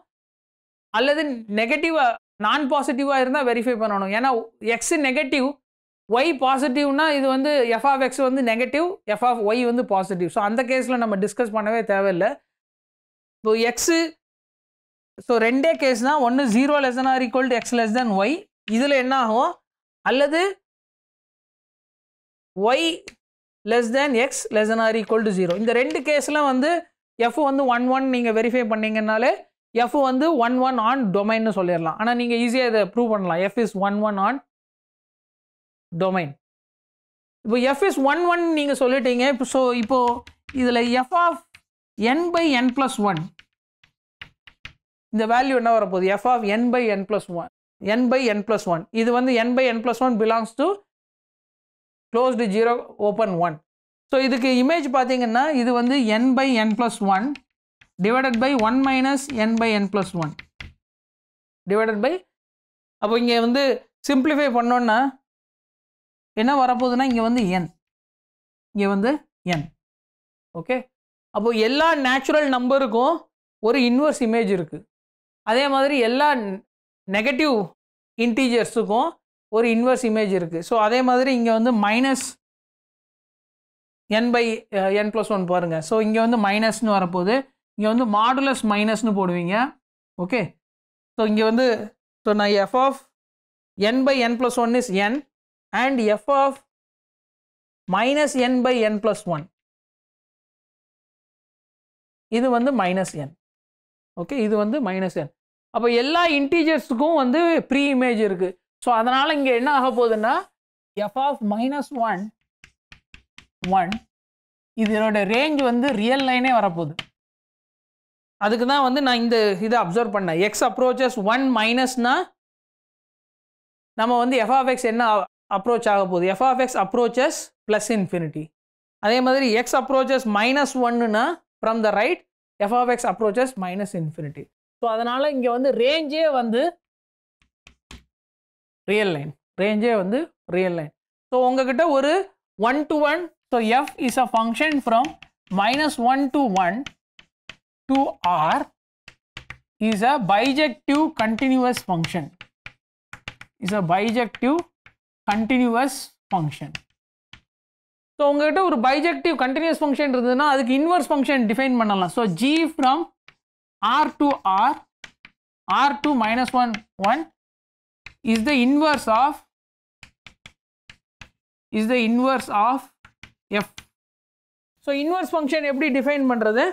அல்லது நெகட்டிவாக நான் பாசிட்டிவாக இருந்தால் வெரிஃபை பண்ணணும் ஏன்னா எக்ஸு நெகட்டிவ் ஒய் பாசிட்டிவ்னா இது வந்து எஃப் ஆஃப் எக்ஸ் வந்து நெகட்டிவ் எஃப் ஆஃப் ஒய் வந்து பாசிட்டிவ் ஸோ அந்த கேஸில் நம்ம டிஸ்கஸ் பண்ணவே தேவையில்லை இப்போ எக்ஸு ஸோ ரெண்டே கேஸ்னால் ஒன்று zero less than or equal to x less than y இதில் என்ன ஆகும் அல்லது y less than x less than or equal to zero இந்த ரெண்டு கேஸில் வந்து எஃப் வந்து ஒன் ஒன் நீங்கள் வெரிஃபை பண்ணிங்கனாலே எஃப் வந்து ஒன் ஒன் ஆன் டொமைன்னு சொல்லிடலாம் ஆனால் நீங்கள் ஈஸியாக இதை ப்ரூவ் பண்ணலாம் f is one one on domain இப்போ எஃப் இஸ் ஒன் ஒன் நீங்கள் சொல்லிட்டீங்க இப்போ ஸோ இப்போது இதில் F of n by n plus one இந்த வேல்யூ என்ன வரப்போகுது f of n by n plus one n by n plus one இது வந்து n by n plus one belongs to closed zero open one so இதுக்கு image பார்த்தீங்கன்னா இது வந்து n by n plus one divided by one minus n by n plus one divided by அப்போ இங்கே வந்து simplify பண்ணோன்னா என்ன வரப்போகுதுன்னா இங்கே வந்து என் இங்கே வந்து என் ஓகே அப்போ எல்லா நேச்சுரல் நம்பருக்கும் ஒரு இன்வர்ஸ் இமேஜ் இருக்குது அதே மாதிரி எல்லா நெகட்டிவ் இன்டீஜர்ஸுக்கும் ஒரு இன்வர்ஸ் இமேஜ் இருக்குது ஸோ அதே மாதிரி இங்கே வந்து minus n by n plus one பாருங்கள் ஸோ இங்கே வந்து மைனஸ்னு வரப்போகுது இங்கே வந்து மாடுலஸ் மைனஸ்னு போடுவீங்க ஓகே ஸோ இங்கே வந்து ஸோ நான் f of n by n plus one is n and f of minus n by n plus 1 இது வந்து மைனஸ் என் ஓகே இது வந்து மைனஸ் என் அப்போ எல்லா இன்டீஜர்ஸுக்கும் வந்து ப்ரீ இமேஜ் இருக்குது ஸோ அதனால் இங்கே என்ன ஆக போகுதுன்னா f of minus one one இதனோட ரேஞ்ச் வந்து ரியல் லைனே வரப்போகுது அதுக்கு தான் வந்து நான் இந்த இதை அப்சர்வ் பண்ணேன் எக்ஸ் அப்ரோச்சஸ் ஒன் மைனஸ்னால் நம்ம வந்து எஃப் ஆஃப் எக்ஸ் என்ன அப்ரோச் ஆக போகுது f of x approaches plus infinity அதே மாதிரி எக்ஸ் அப்ரோச்சஸ் மைனஸ் ஒன்னுனா from the right f of x approaches minus infinity so அதனால் இங்கே வந்து ரேஞ்சே வந்து ரியல் லைன் ரேஞ்சே வந்து ரியல் லைன் ஸோ உங்ககிட்ட ஒரு one to one so f is a function from minus one to one to R is a bijective continuous function is a bijective continuous function so உங்ககிட்ட ஒரு bijective continuous function இருந்ததுன்னா அதுக்கு inverse function define பண்ணலாம் so g from R to R R to minus one one is the inverse of is the inverse of f so inverse function எப்படி define பண்ணுறது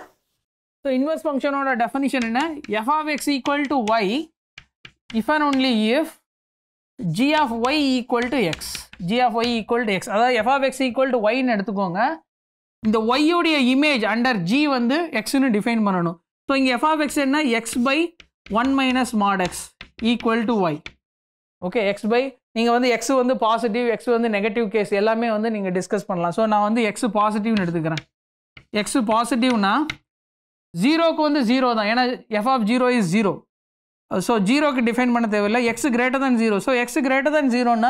so inverse ஃபங்க்ஷனோட definition என்ன f of x equal to y if and only if g of y equal to x g of y equal to x அதாவது f of x equal to ஒய்ன்னு எடுத்துக்கோங்க இந்த ஒய்யுடைய image under G வந்து எக்ஸ்னு define பண்ணணும் so இங்கே f of x என்ன x by one minus mod x equal to y okay x by நீங்கள் வந்து எக்ஸ் வந்து பாசிட்டிவ் எக்ஸ் வந்து நெகட்டிவ் கேஸ் எல்லாமே வந்து நீங்கள் டிஸ்கஸ் பண்ணலாம் ஸோ நான் வந்து எக்ஸ் பாசிட்டிவ்னு எடுத்துக்கிறேன் எக்ஸ் பாசிட்டிவ்னா ஜீரோக்கு வந்து ஜீரோ தான் ஏன்னா F of zero is zero Uh, so 0 can be ki define manna thayavilla x greater than 0 so x greater than 0 na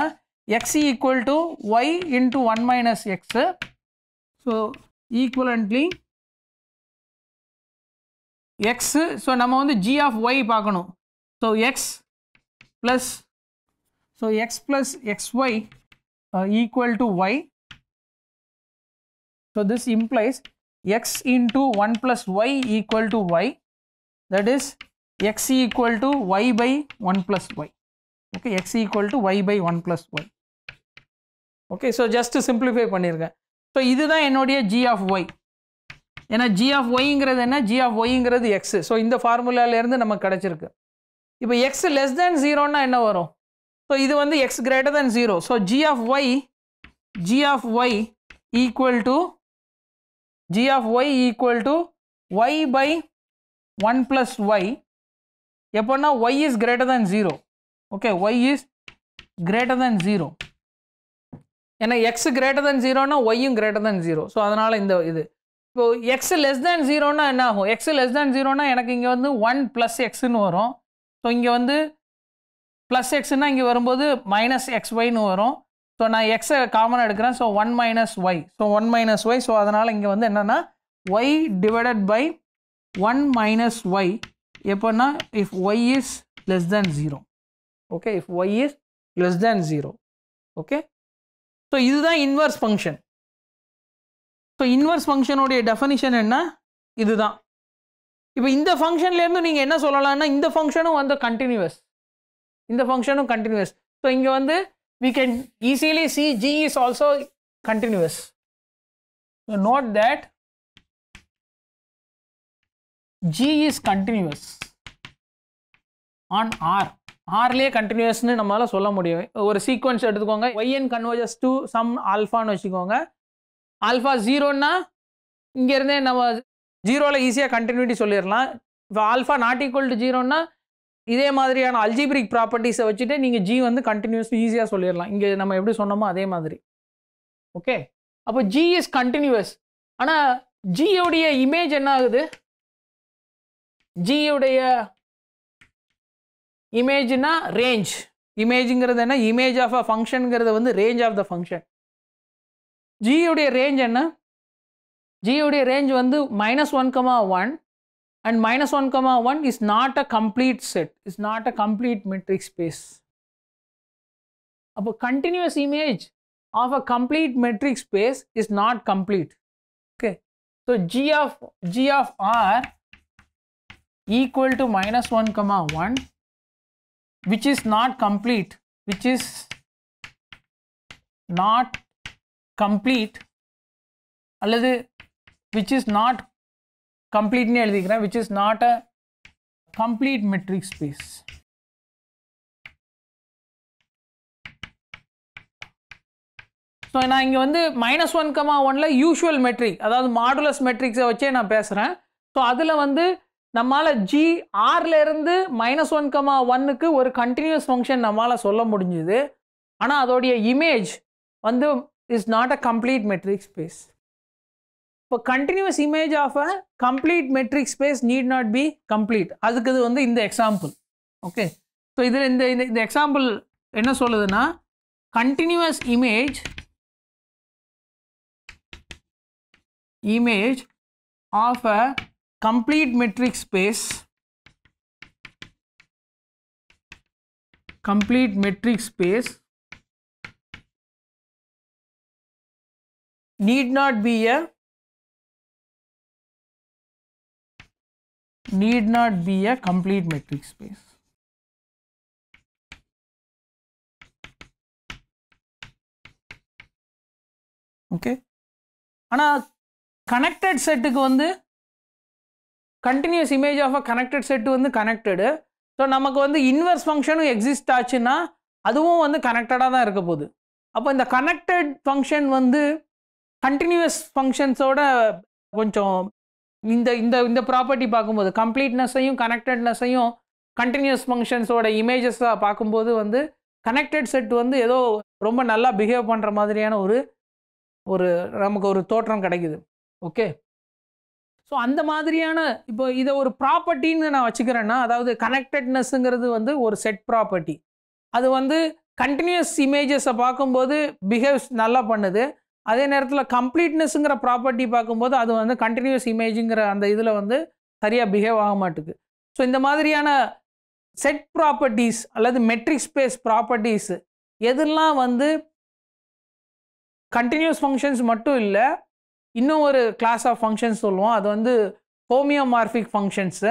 x equal to y into 1 minus x so equivalently x so now namma ondhu g of y paakanu so x plus so x plus xy uh, equal to y so this implies x into 1 plus y equal to y that is x equal to y by 1 plus y. Okay, x equal to y by 1 plus y. Okay, so just to simplify பண்ணிருக்கேன். So இதுதான் என்னுடைய g of y. ஏன்னா g of y yங்கிறது என்ன g of y yங்கிறது x. So இந்த ஃபார்முலாலேருந்து நமக்கு கிடச்சிருக்கு இப்போ x less than 0 0னா என்ன வரும் So, இது வந்து x greater than 0. So g of y g of y equal to g of y equal to y by 1 plus y எப்போன்னா y is greater than zero okay y is greater than zero ஏன்னா x greater than ஜீரோன்னா ஒய்யும் greater than zero so அதனால் இந்த இது இப்போ X less than ஜீரோனா என்ன ஆகும் எக்ஸ் லெஸ் தேன் ஜீரோனா எனக்கு இங்கே வந்து ஒன் ப்ளஸ் எக்ஸ்ன்னு வரும் ஸோ இங்கே வந்து ப்ளஸ் எக்ஸ்னால் இங்கே வரும்போது மைனஸ் எக்ஸ் ஒய்னு வரும் ஸோ நான் எக்ஸை காமனாக எடுக்கிறேன் so one minus y so one minus y so அதனால் இங்கே வந்து என்னென்னா y divided by one minus y எப்போன்னா if y is less than zero okay if y is less than zero okay so இதுதான் இன்வர்ஸ் ஃபங்க்ஷன் ஸோ இன்வர்ஸ் ஃபங்க்ஷனுடைய definition என்ன இதுதான் இப்போ இந்த ஃபங்க்ஷன்லேருந்து நீங்கள் என்ன சொல்லலாம்னா இந்த ஃபங்க்ஷனும் வந்து கண்டினியூவஸ் இந்த ஃபங்க்ஷனும் கண்டினியூவஸ் ஸோ இங்கே வந்து we can easily see g is also continuous so note G is continuous on R. ஆர்லேயே கண்டினியூஸ்னு நம்மளால் சொல்ல முடியும் ஒரு சீக்வன்ஸ் எடுத்துக்கோங்க ஒய்என் கன்வர்ஜஸ் டு சம் ஆல்ஃபான்னு வச்சுக்கோங்க ஆல்ஃபா ஜீரோன்னா இங்கேருந்தே நம்ம ஜீரோவில் ஈஸியாக கண்டினியூட்டி சொல்லிடலாம் இப்போ ஆல்ஃபா நாட் ஈக்குவல் டு ஜீரோன்னா இதே மாதிரியான அல்ஜிபிரிக் ப்ராப்பர்ட்டிஸை வச்சுட்டு நீங்கள் ஜி வந்து கண்டினியூஸ் ஈஸியாக சொல்லிடலாம் இங்கே நம்ம எப்படி சொன்னோமோ அதே மாதிரி ஓகே அப்போ ஜி இஸ் கண்டினியூஸ் ஆனால் ஜியோடைய இமேஜ் என்ன ஆகுது ஜியுடைய இமேஜ்னா ரேஞ்ச் இமேஜுங்கிறது என்ன இமேஜ் ஆஃப் அ ஃபங்க்ஷனுங்கிறது வந்து ரேஞ்ச் ஆஃப் த ஃபங்க்ஷன் ஜியுடைய ரேஞ்ச் என்ன ஜியுடைய ரேஞ்ச் வந்து minus one comma one and minus one comma one is not a complete set is not a complete metric space அப்போ continuous image of a complete metric space is not complete okay so g of g of R equal to minus 1 comma 1 which is not complete which is not complete அல்லது which is not complete நீ எழுதிக்கிறேன் which is not a complete metric space so நான் இங்க வந்து minus 1,1ல usual metric அதாது modulus அதாவது வச்சே நான் பேசுகிறேன் so அதில வந்து நம்மளால் ஜி ஆர்லேருந்து மைனஸ் ஒன் கமா ஒன்னுக்கு ஒரு கண்டினியூஸ் ஃபங்க்ஷன் நம்மளால் சொல்ல முடிஞ்சுது ஆனால் அதோடைய இமேஜ் வந்து is not a complete metric space இப்போ continuous image of a complete metric space need not be complete அதுக்கு இது வந்து இந்த எக்ஸாம்பிள் ஓகே ஸோ இதில் இந்த இந்த எக்ஸாம்பிள் என்ன சொல்லுதுன்னா continuous image image of a complete metric space complete metric space need not be a need not be a complete metric space. Okay. ஆனால் connected setுக்கு வந்து continuous image of a connected set வந்து connected so நமக்கு வந்து inverse ஃபங்க்ஷனும் exist ஆச்சுன்னா அதுவும் வந்து கனெக்டடாக தான் இருக்க போகுது அப்போ இந்த கனெக்டட் ஃபங்க்ஷன் வந்து கண்டினியூஸ் ஃபங்க்ஷன்ஸோட கொஞ்சம் இந்த இந்த இந்த ப்ராப்பர்ட்டி பார்க்கும்போது கம்ப்ளீட்னஸையும் கனெக்டட்னஸையும் கண்டினியூஸ் ஃபங்க்ஷன்ஸோட இமேஜஸாக பார்க்கும்போது வந்து கனெக்டட் செட் வந்து ஏதோ ரொம்ப நல்லா பிஹேவ் பண்ணுற மாதிரியான ஒரு ஒரு நமக்கு ஒரு தோற்றம் கிடைக்குது ஓகே ஸோ அந்த மாதிரியான இப்போ இதை ஒரு ப்ராப்பர்ட்டின்னு நான் வச்சுக்கிறேன்னா அதாவது கனெக்டட்னஸ்ங்கிறது வந்து ஒரு செட் ப்ராப்பர்ட்டி அது வந்து கண்டினியூஸ் இமேஜஸை பார்க்கும்போது பிஹேவ்ஸ் நல்லா பண்ணுது அதே நேரத்தில் கம்ப்ளீட்னஸ்ங்கிற ப்ராப்பர்ட்டி பார்க்கும்போது அது வந்து கண்டினியூஸ் இமேஜுங்கிற அந்த இதில் வந்து சரியாக பிஹேவ் ஆக மாட்டுக்கு ஸோ இந்த மாதிரியான செட் ப்ராப்பர்ட்டிஸ் அல்லது மெட்ரிக் ஸ்பேஸ் ப்ராப்பர்ட்டிஸு எதெல்லாம் வந்து கண்டினியூஸ் ஃபங்க்ஷன்ஸ் மட்டும் இல்லை இன்னும் ஒரு கிளாஸ் ஆஃப் ஃபங்க்ஷன்ஸ் சொல்லுவோம் அது வந்து ஹோமியோமார்பிக் ஃபங்க்ஷன்ஸு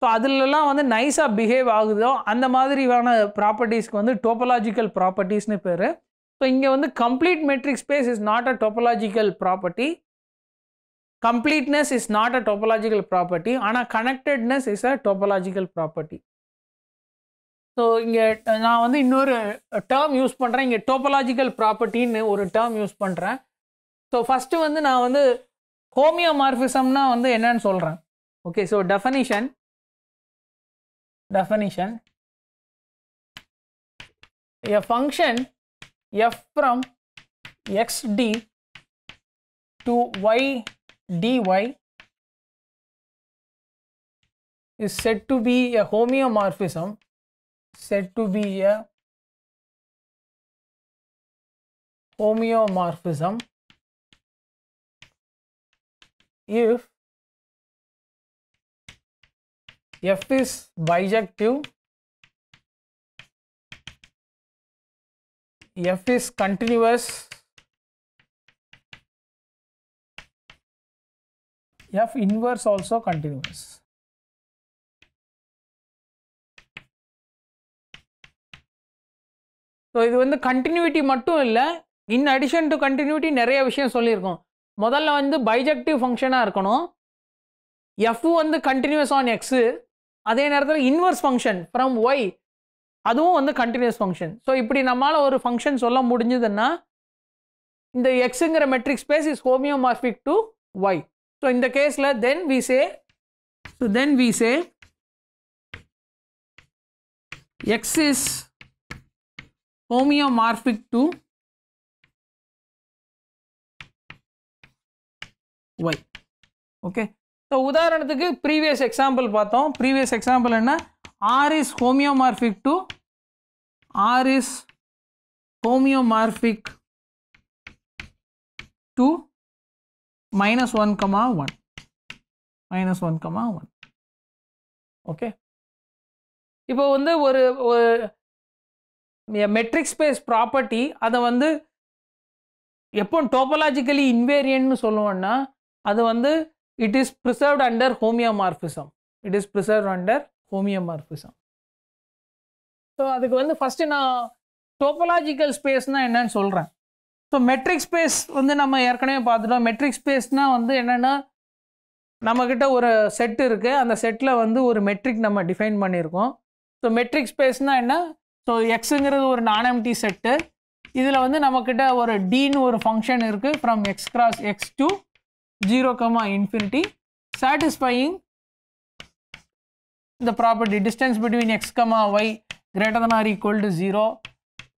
ஸோ அதிலெலாம் வந்து நைஸாக பிஹேவ் ஆகுதோ அந்த மாதிரியான ப்ராப்பர்ட்டிஸ்க்கு வந்து டோப்பலாஜிக்கல் ப்ராப்பர்ட்டிஸ்னு பேர் ஸோ இங்கே வந்து complete metric space is not a topological property completeness is not a topological property ஆனால் connectedness is a topological property so இங்கே நான் வந்து இன்னொரு டேர்ம் யூஸ் பண்ணுறேன் இங்கே டோப்பலாஜிக்கல் ப்ராப்பர்ட்டின்னு ஒரு டேர்ம் யூஸ் பண்ணுறேன் ஸோ ஃபஸ்ட்டு வந்து நான் வந்து ஹோமியோ ஹோமியோமார்ஃபிசம்னா வந்து என்னன்னு சொல்கிறேன் okay so definition definition a function f from x d to y d y is set to be a homeo homeomorphism set to be a homeo homeomorphism if f is bijective, f is continuous, f inverse also continuous. So இது வந்து continuity மட்டும் இல்லை in addition to continuity நிறைய விஷயம் சொல்லியிருக்கோம் முதல்ல வந்து bijective ஃபங்க்ஷனாக இருக்கணும் எஃப் வந்து கண்டினியூஸ் ஆன் எக்ஸு அதே நேரத்தில் இன்வர்ஸ் ஃபங்க்ஷன் ஃப்ரம் ஒய் அதுவும் வந்து கண்டினியூஸ் ஃபங்க்ஷன் ஸோ இப்படி நம்மளால் ஒரு ஃபங்க்ஷன் சொல்ல முடிஞ்சதுன்னா இந்த எக்ஸுங்கிற metric space is homeomorphic to y so இந்த கேஸில் then we say so then we say x is homeomorphic to y okay so உதாரணத்துக்கு ப்ரீவியஸ் எக்ஸாம்பிள் பார்த்தோம் ப்ரீவியஸ் எக்ஸாம்பிள் என்ன R is homeomorphic to R is homeomorphic to minus one comma one minus one comma one okay இப்போ வந்து ஒரு ஒரு metric space property அதை வந்து எப்போ டோபலாஜிக்கலி இன்வேரியன்னு சொல்லுவோன்னா அது வந்து it is preserved under homeomorphism it is preserved under homeomorphism so அதுக்கு வந்து ஃபஸ்ட்டு நான் டோப்பலாஜிக்கல் ஸ்பேஸ்னால் என்னன்னு சொல்கிறேன் ஸோ மெட்ரிக் ஸ்பேஸ் வந்து நம்ம ஏற்கனவே பார்த்துட்டோம் மெட்ரிக் ஸ்பேஸ்னால் வந்து என்னென்னா நம்மக்கிட்ட ஒரு செட் இருக்குது அந்த செட்டில் வந்து ஒரு மெட்ரிக் நம்ம டிஃபைன் பண்ணியிருக்கோம் ஸோ மெட்ரிக் ஸ்பேஸ்னால் என்ன ஸோ எக்ஸுங்கிறது ஒரு நான்எம்டி செட்டு இதில் வந்து நம்மக்கிட்ட ஒரு டீன்னு ஒரு ஃபங்க்ஷன் இருக்குது from x cross x to 0 comma infinity satisfying the property distance between x comma y greater than or equal to 0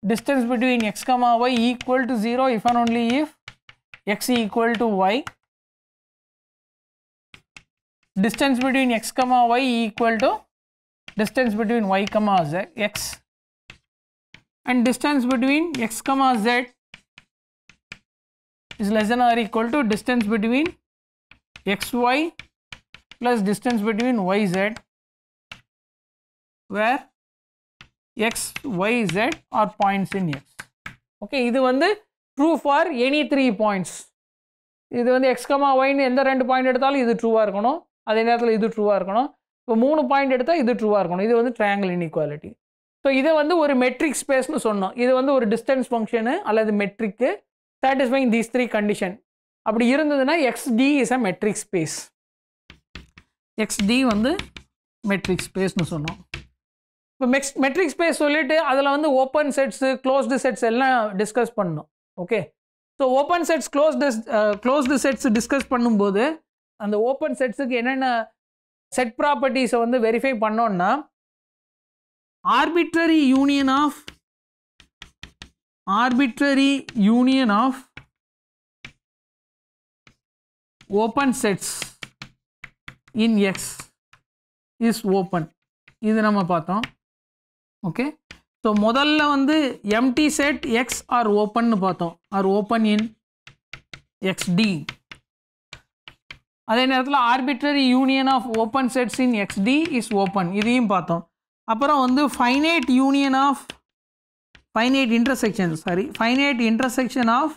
distance between x comma y equal to 0 if and only if x equal to y distance between x comma y equal to distance between y comma z x and distance between x comma z is less than or equal to distance between xy plus distance between yz where x, y, z are points in x. Okay, இது வந்து true for any three points. இது வந்து x, y இந்த இரண்டு point எடுத்தாலும் இது true இருக்கணும் அது நேரத்தில் இது true இருக்கணும் இப்போ மூணு point எடுத்தால் இது true இருக்கணும் இது வந்து triangle inequality. இது வந்து ஒரு metric ஸ்பேஸ்னு சொன்னோம் இது வந்து ஒரு distance function அல்லது metric satisfying these three condition அப்படி இருந்ததுன்னா x d is a metric space x d வந்து மெட்ரிக் ஸ்பேஸ்னு சொன்னோம் இப்போ மெக்ஸ் மெட்ரிக் ஸ்பேஸ் சொல்லிவிட்டு அதில் வந்து ஓப்பன் செட்ஸு க்ளோஸ்டு செட்ஸ் எல்லாம் டிஸ்கஸ் பண்ணணும் okay so open sets closed closed sets discuss பண்ணும்போது அந்த ஓப்பன் செட்ஸுக்கு என்னென்ன செட் ப்ராப்பர்ட்டிஸை வந்து வெரிஃபை பண்ணோன்னா arbitrary union of arbitrary union of open sets in x is open இது நம்ம பார்த்தோம் ஓகே ஸோ முதல்ல வந்து எம்டி செட் எக்ஸ் ஆர் ஓப்பன்னு பார்த்தோம் are open in x d அதே நேரத்தில் arbitrary union of open sets in x d is open இதையும் பார்த்தோம் அப்புறம் வந்து finite union of finite intersection sorry finite intersection of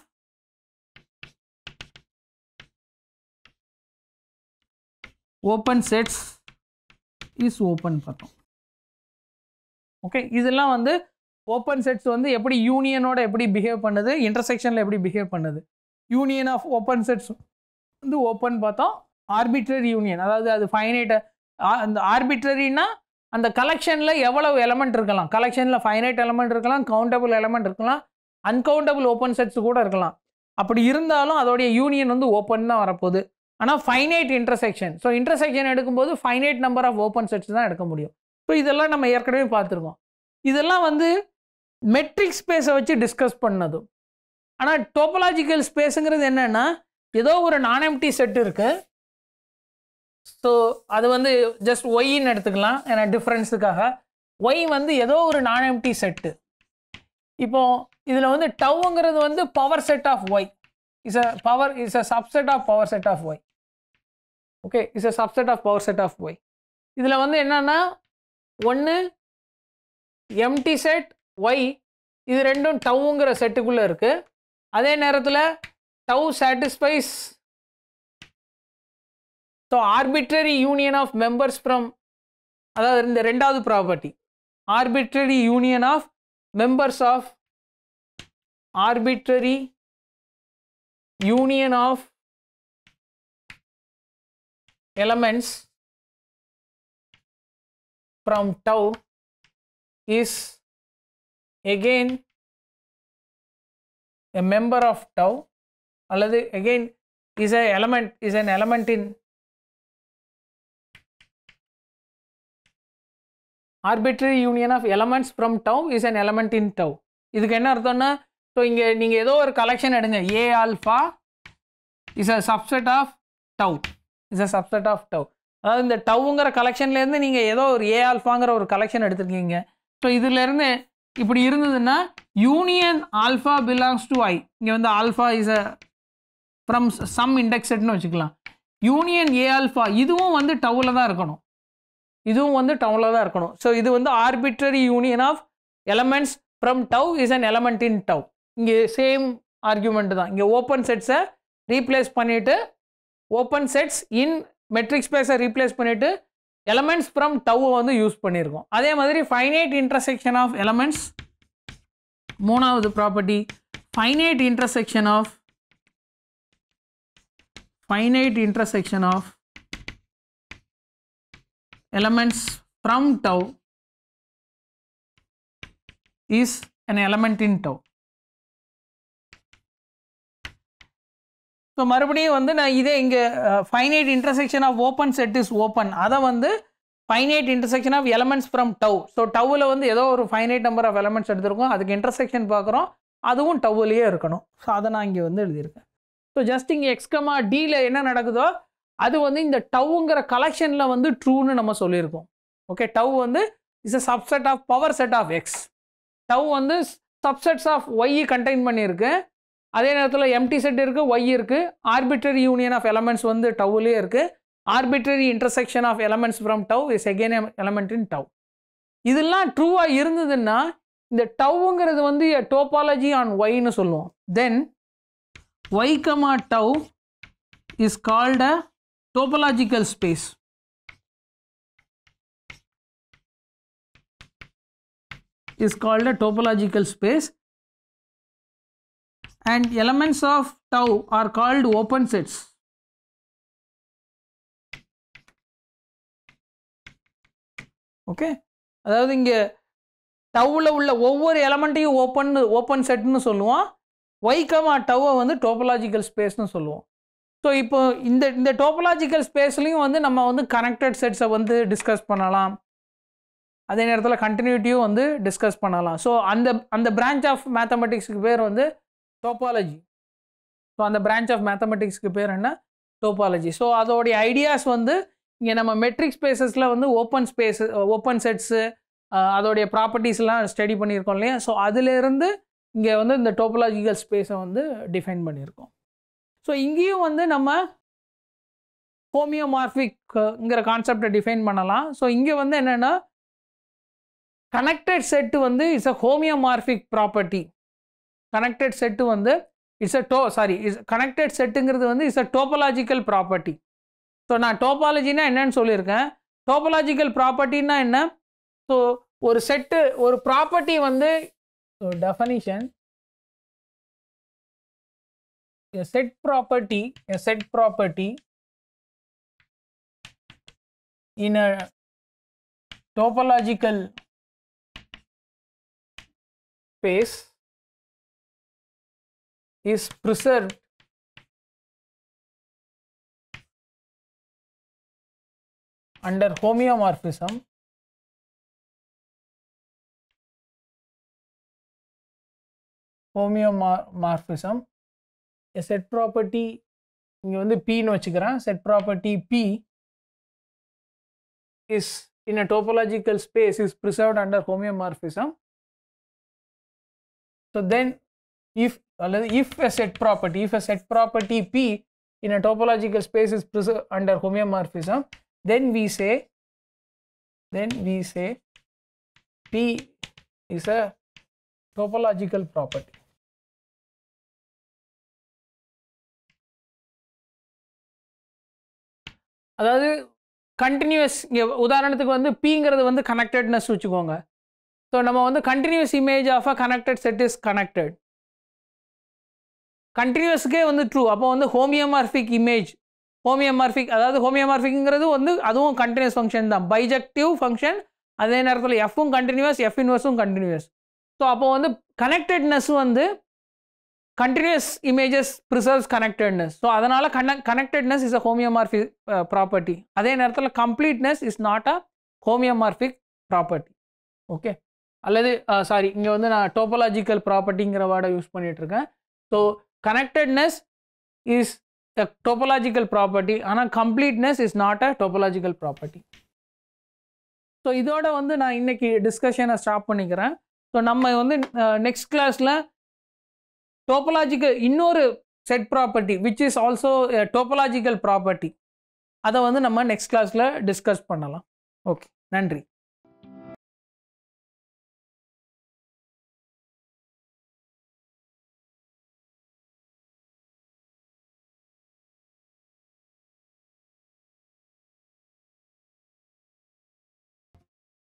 open sets is open பார்த்தோம் okay இதெல்லாம் வந்து ஓப்பன் செட்ஸ் வந்து எப்படி யூனியனோட எப்படி பிஹேவ் பண்ணுது இன்டர்செக்ஷனில் எப்படி பிஹேவ் பண்ணுது யூனியன் ஆஃப் ஓப்பன் செட்ஸ் வந்து ஓப்பன் பார்த்தோம் ஆர்பிட்ரரி யூனியன் அதாவது அது ஃபைனைட் அந்த ஆர்பிட்ரரின்னா அந்த கலெக்ஷனில் எவ்வளவு எலமெண்ட் இருக்கலாம் கலெக்ஷனில் ஃபைனைட் எலமெண்ட் இருக்கலாம் கவுண்டபுள் எலமெண்ட் இருக்கலாம் அன்கவுண்டபுள் ஓப்பன் செட்ஸ் கூட இருக்கலாம் அப்படி இருந்தாலும் அதோடைய யூனியன் வந்து ஓப்பன் தான் வரப்போகுது ஆனால் ஃபைனைட் இன்டர்செக்ஷன் ஸோ இன்டர்செக்ஷன் எடுக்கும்போது finite number of open sets தான் எடுக்க முடியும் ஸோ இதெல்லாம் நம்ம ஏற்கனவே பார்த்துருக்கோம் இதெல்லாம் வந்து மெட்ரிக் ஸ்பேஸை வச்சு டிஸ்கஸ் பண்ணதும் ஆனால் டோபலாஜிக்கல் ஸ்பேஸுங்கிறது என்னென்னா ஏதோ ஒரு நான் எம்டி செட் இருக்குது ஸோ அது வந்து ஜஸ்ட் ஒய்ன்னு எடுத்துக்கலாம் ஏன்னா டிஃப்ரென்ஸுக்காக ஒய் வந்து ஏதோ ஒரு நான் எம்டி செட்டு இப்போ இதில் வந்து டவுங்கிறது வந்து power set of y is a power is a subset of power set of y okay is a subset of power set of y இதில் வந்து என்னென்னா ஒன்று எம்டி செட் ஒய் இது ரெண்டும் டவுங்கிற செட்டுக்குள்ளே இருக்குது அதே நேரத்தில் tau satisfies so arbitrary union of members from அதாவது இந்த ரெண்டாவது property arbitrary union of members of arbitrary union of elements from tau is again a member of tau அல்லது again is a element is an element in arbitrary union of elements from tau is an element in tau இதுக்கு என்ன அர்த்தம்னா so இங்கே நீங்கள் ஏதோ ஒரு collection எடுங்க A alpha is a subset of tau is a subset of tau அதாவது இந்த டவ்ங்கிற கலெக்ஷன்லேருந்து நீங்கள் ஏதோ ஒரு ஏ ஆல்ஃபாங்கிற ஒரு கலெக்ஷன் எடுத்துருக்கீங்க ஸோ இதுலேருந்து இப்படி இருந்ததுன்னா union alpha belongs to I இங்கே வந்து alpha is a from some இண்டெக்ஸட்னு வச்சுக்கலாம் யூனியன் ஏ ஆல்ஃபா இதுவும் வந்து டவ்வில் தான் இருக்கணும் இதுவும் வந்து டவுனில் தான் இருக்கணும் ஸோ இது வந்து arbitrary union of elements from tau is an element in tau இங்கே சேம் ஆர்கியூமெண்ட் தான் இங்கே ஓப்பன் செட்ஸை ரீப்ளேஸ் பண்ணிவிட்டு ஓப்பன் செட்ஸ் இன் மெட்ரிக் ஸ்பேஸை ரீப்ளேஸ் பண்ணிவிட்டு எலமெண்ட்ஸ் ஃப்ரம் டவ் வந்து யூஸ் பண்ணியிருக்கோம் அதே மாதிரி ஃபைனைட் இன்டர்செக்ஷன் ஆஃப் எலமெண்ட்ஸ் மூணாவது property finite intersection of finite intersection of elements from tau is an element in tau. So மறுபடியும் வந்து நான் இதே இங்கே finite intersection of open set is open அதை வந்து finite intersection of elements from tau so டவ்வில் வந்து ஏதோ ஒரு ஃபைனைட் நம்பர் ஆஃப் எலமெண்ட்ஸ் எடுத்திருக்கோம் அதுக்கு இன்டர்செக்ஷன் பார்க்குறோம் அதுவும் டவ்லேயே இருக்கணும் ஸோ அதை நான் இங்கே வந்து எழுதியிருக்கேன் ஸோ ஜஸ்ட் இங்கே எக்ஸ்கமா டியில் என்ன நடக்குதோ அது வந்து இந்த டவ்ங்கிற கலெக்ஷனில் வந்து ட்ரூன்னு நம்ம சொல்லியிருக்கோம் ஓகே டவ் வந்து is a subset of power set of x tau வந்து சப்செட்ஸ் ஆஃப் ஒய் கண்டெயின் பண்ணியிருக்கு அதே நேரத்தில் எம்டி செட் இருக்குது ஒய் இருக்குது ஆர்பிட்ரரி யூனியன் ஆஃப் எலமெண்ட்ஸ் வந்து டவ்லேயே இருக்குது arbitrary intersection of elements from tau is again element in tau இதெல்லாம் ட்ரூவாக இருந்ததுன்னா இந்த டவ்ங்கிறது வந்து டோபாலஜி ஆன் ஒய்னு சொல்லுவோம் then y comma tau is called a topological space. is called a topological space and elements of tau are called open sets. Okay அதாவது இங்கே டவ்வில் உள்ள ஒவ்வொரு எலமெண்ட்டையும் ஓப்பன் ஓப்பன் செட்னு சொல்லுவோம் ஒய்கமா டவ்வை வந்து டோபலாஜிக்கல் ஸ்பேஸ்னு சொல்லுவோம் ஸோ இப்போ இந்த இந்த டோபலாஜிக்கல் ஸ்பேஸ்லேயும் வந்து நம்ம வந்து கனெக்டட் செட்ஸை வந்து டிஸ்கஸ் பண்ணலாம் அதே நேரத்தில் கண்டினியூட்டியும் வந்து டிஸ்கஸ் பண்ணலாம் ஸோ அந்த அந்த பிரான்ச் ஆஃப் மேத்தமெட்டிக்ஸுக்கு பேர் வந்து டோபாலஜி ஸோ அந்த பிரான்ச் ஆஃப் மேத்தமெட்டிக்ஸ்க்கு பேர் என்ன டோபாலஜி ஸோ அதோடைய ஐடியாஸ் வந்து இங்கே நம்ம மெட்ரிக் ஸ்பேசஸில் வந்து ஓப்பன் ஸ்பேஸ் ஓப்பன் செட்ஸு அதோடைய ப்ராப்பர்ட்டிஸ்லாம் ஸ்டடி பண்ணியிருக்கோம் இல்லையா ஸோ அதிலேருந்து இங்கே வந்து இந்த டோபலாஜிக்கல் ஸ்பேஸை வந்து டிஃபைன் பண்ணியிருக்கோம் ஸோ இங்கேயும் வந்து நம்ம ஹோமியோமார்பிக்ங்கிற கான்செப்டை டிஃபைன் பண்ணலாம் ஸோ இங்கே வந்து என்னென்னா கனெக்டட் செட்டு வந்து it's a homeomorphic property connected set வந்து it's a to sorry is connected செட்டுங்கிறது வந்து it's a topological property so நான் டோபாலஜினா என்னன்னு சொல்லியிருக்கேன் டோபலாஜிக்கல் ப்ராப்பர்ட்டின்னா என்ன ஸோ ஒரு செட்டு ஒரு ப்ராப்பர்ட்டி வந்து definition a set property, a set property in a topological space is preserved under homeomorphism homeomorphism set property இங்கே வந்து பின்னு வச்சுக்கிறேன் set property p is in a topological space is preserved under homeomorphism so then if அல்லது if a set property if a set property p in a topological space is preserved under homeomorphism then we say then we say p is a topological property அதாவது continuous இங்கே உதாரணத்துக்கு வந்து பிங்கிறது வந்து connectedness வச்சுக்கோங்க so நம்ம வந்து continuous image of a connected set is connected கண்டினியூஸ்க்கே வந்து ட்ரூ அப்போ வந்து ஹோமியோமார்ஃபிக் இமேஜ் ஹோமியோமார்ஃபிக் அதாவது ஹோமியோமார்ஃபிக்ங்கிறது வந்து அதுவும் கண்டினியூஸ் ஃபங்க்ஷன் தான் பைஜெக்டிவ் ஃபங்க்ஷன் அதே நேரத்தில் எஃப்பும் கண்டினியூஸ் எஃப் இன்வர்ஸும் கண்டினியூஸ் ஸோ அப்போ வந்து கனெக்டட்னஸ் வந்து continuous images preserves connectedness so அதனால் connect connectedness is a homeomorphic property அதே நேரத்தில் completeness is not a homeomorphic property okay அல்லது சாரி uh, இங்கே வந்து நான் டோபோலாஜிக்கல் ப்ராப்பர்ட்டிங்கிற வேர்டை யூஸ் பண்ணிகிட்ருக்கேன் so connectedness is a topological property ஆனால் completeness is not a topological property so இதோட வந்து நான் இன்னைக்கு டிஸ்கஷனை ஸ்டாப் பண்ணிக்கிறேன் ஸோ நம்ம வந்து நெக்ஸ்ட் uh, கிளாஸில் டோப்பலாஜிக்கல் இன்னொரு set property which is also topological property அதை வந்து நம்ம நெக்ஸ்ட் கிளாஸில் டிஸ்கஸ் பண்ணலாம் ஓகே நன்றி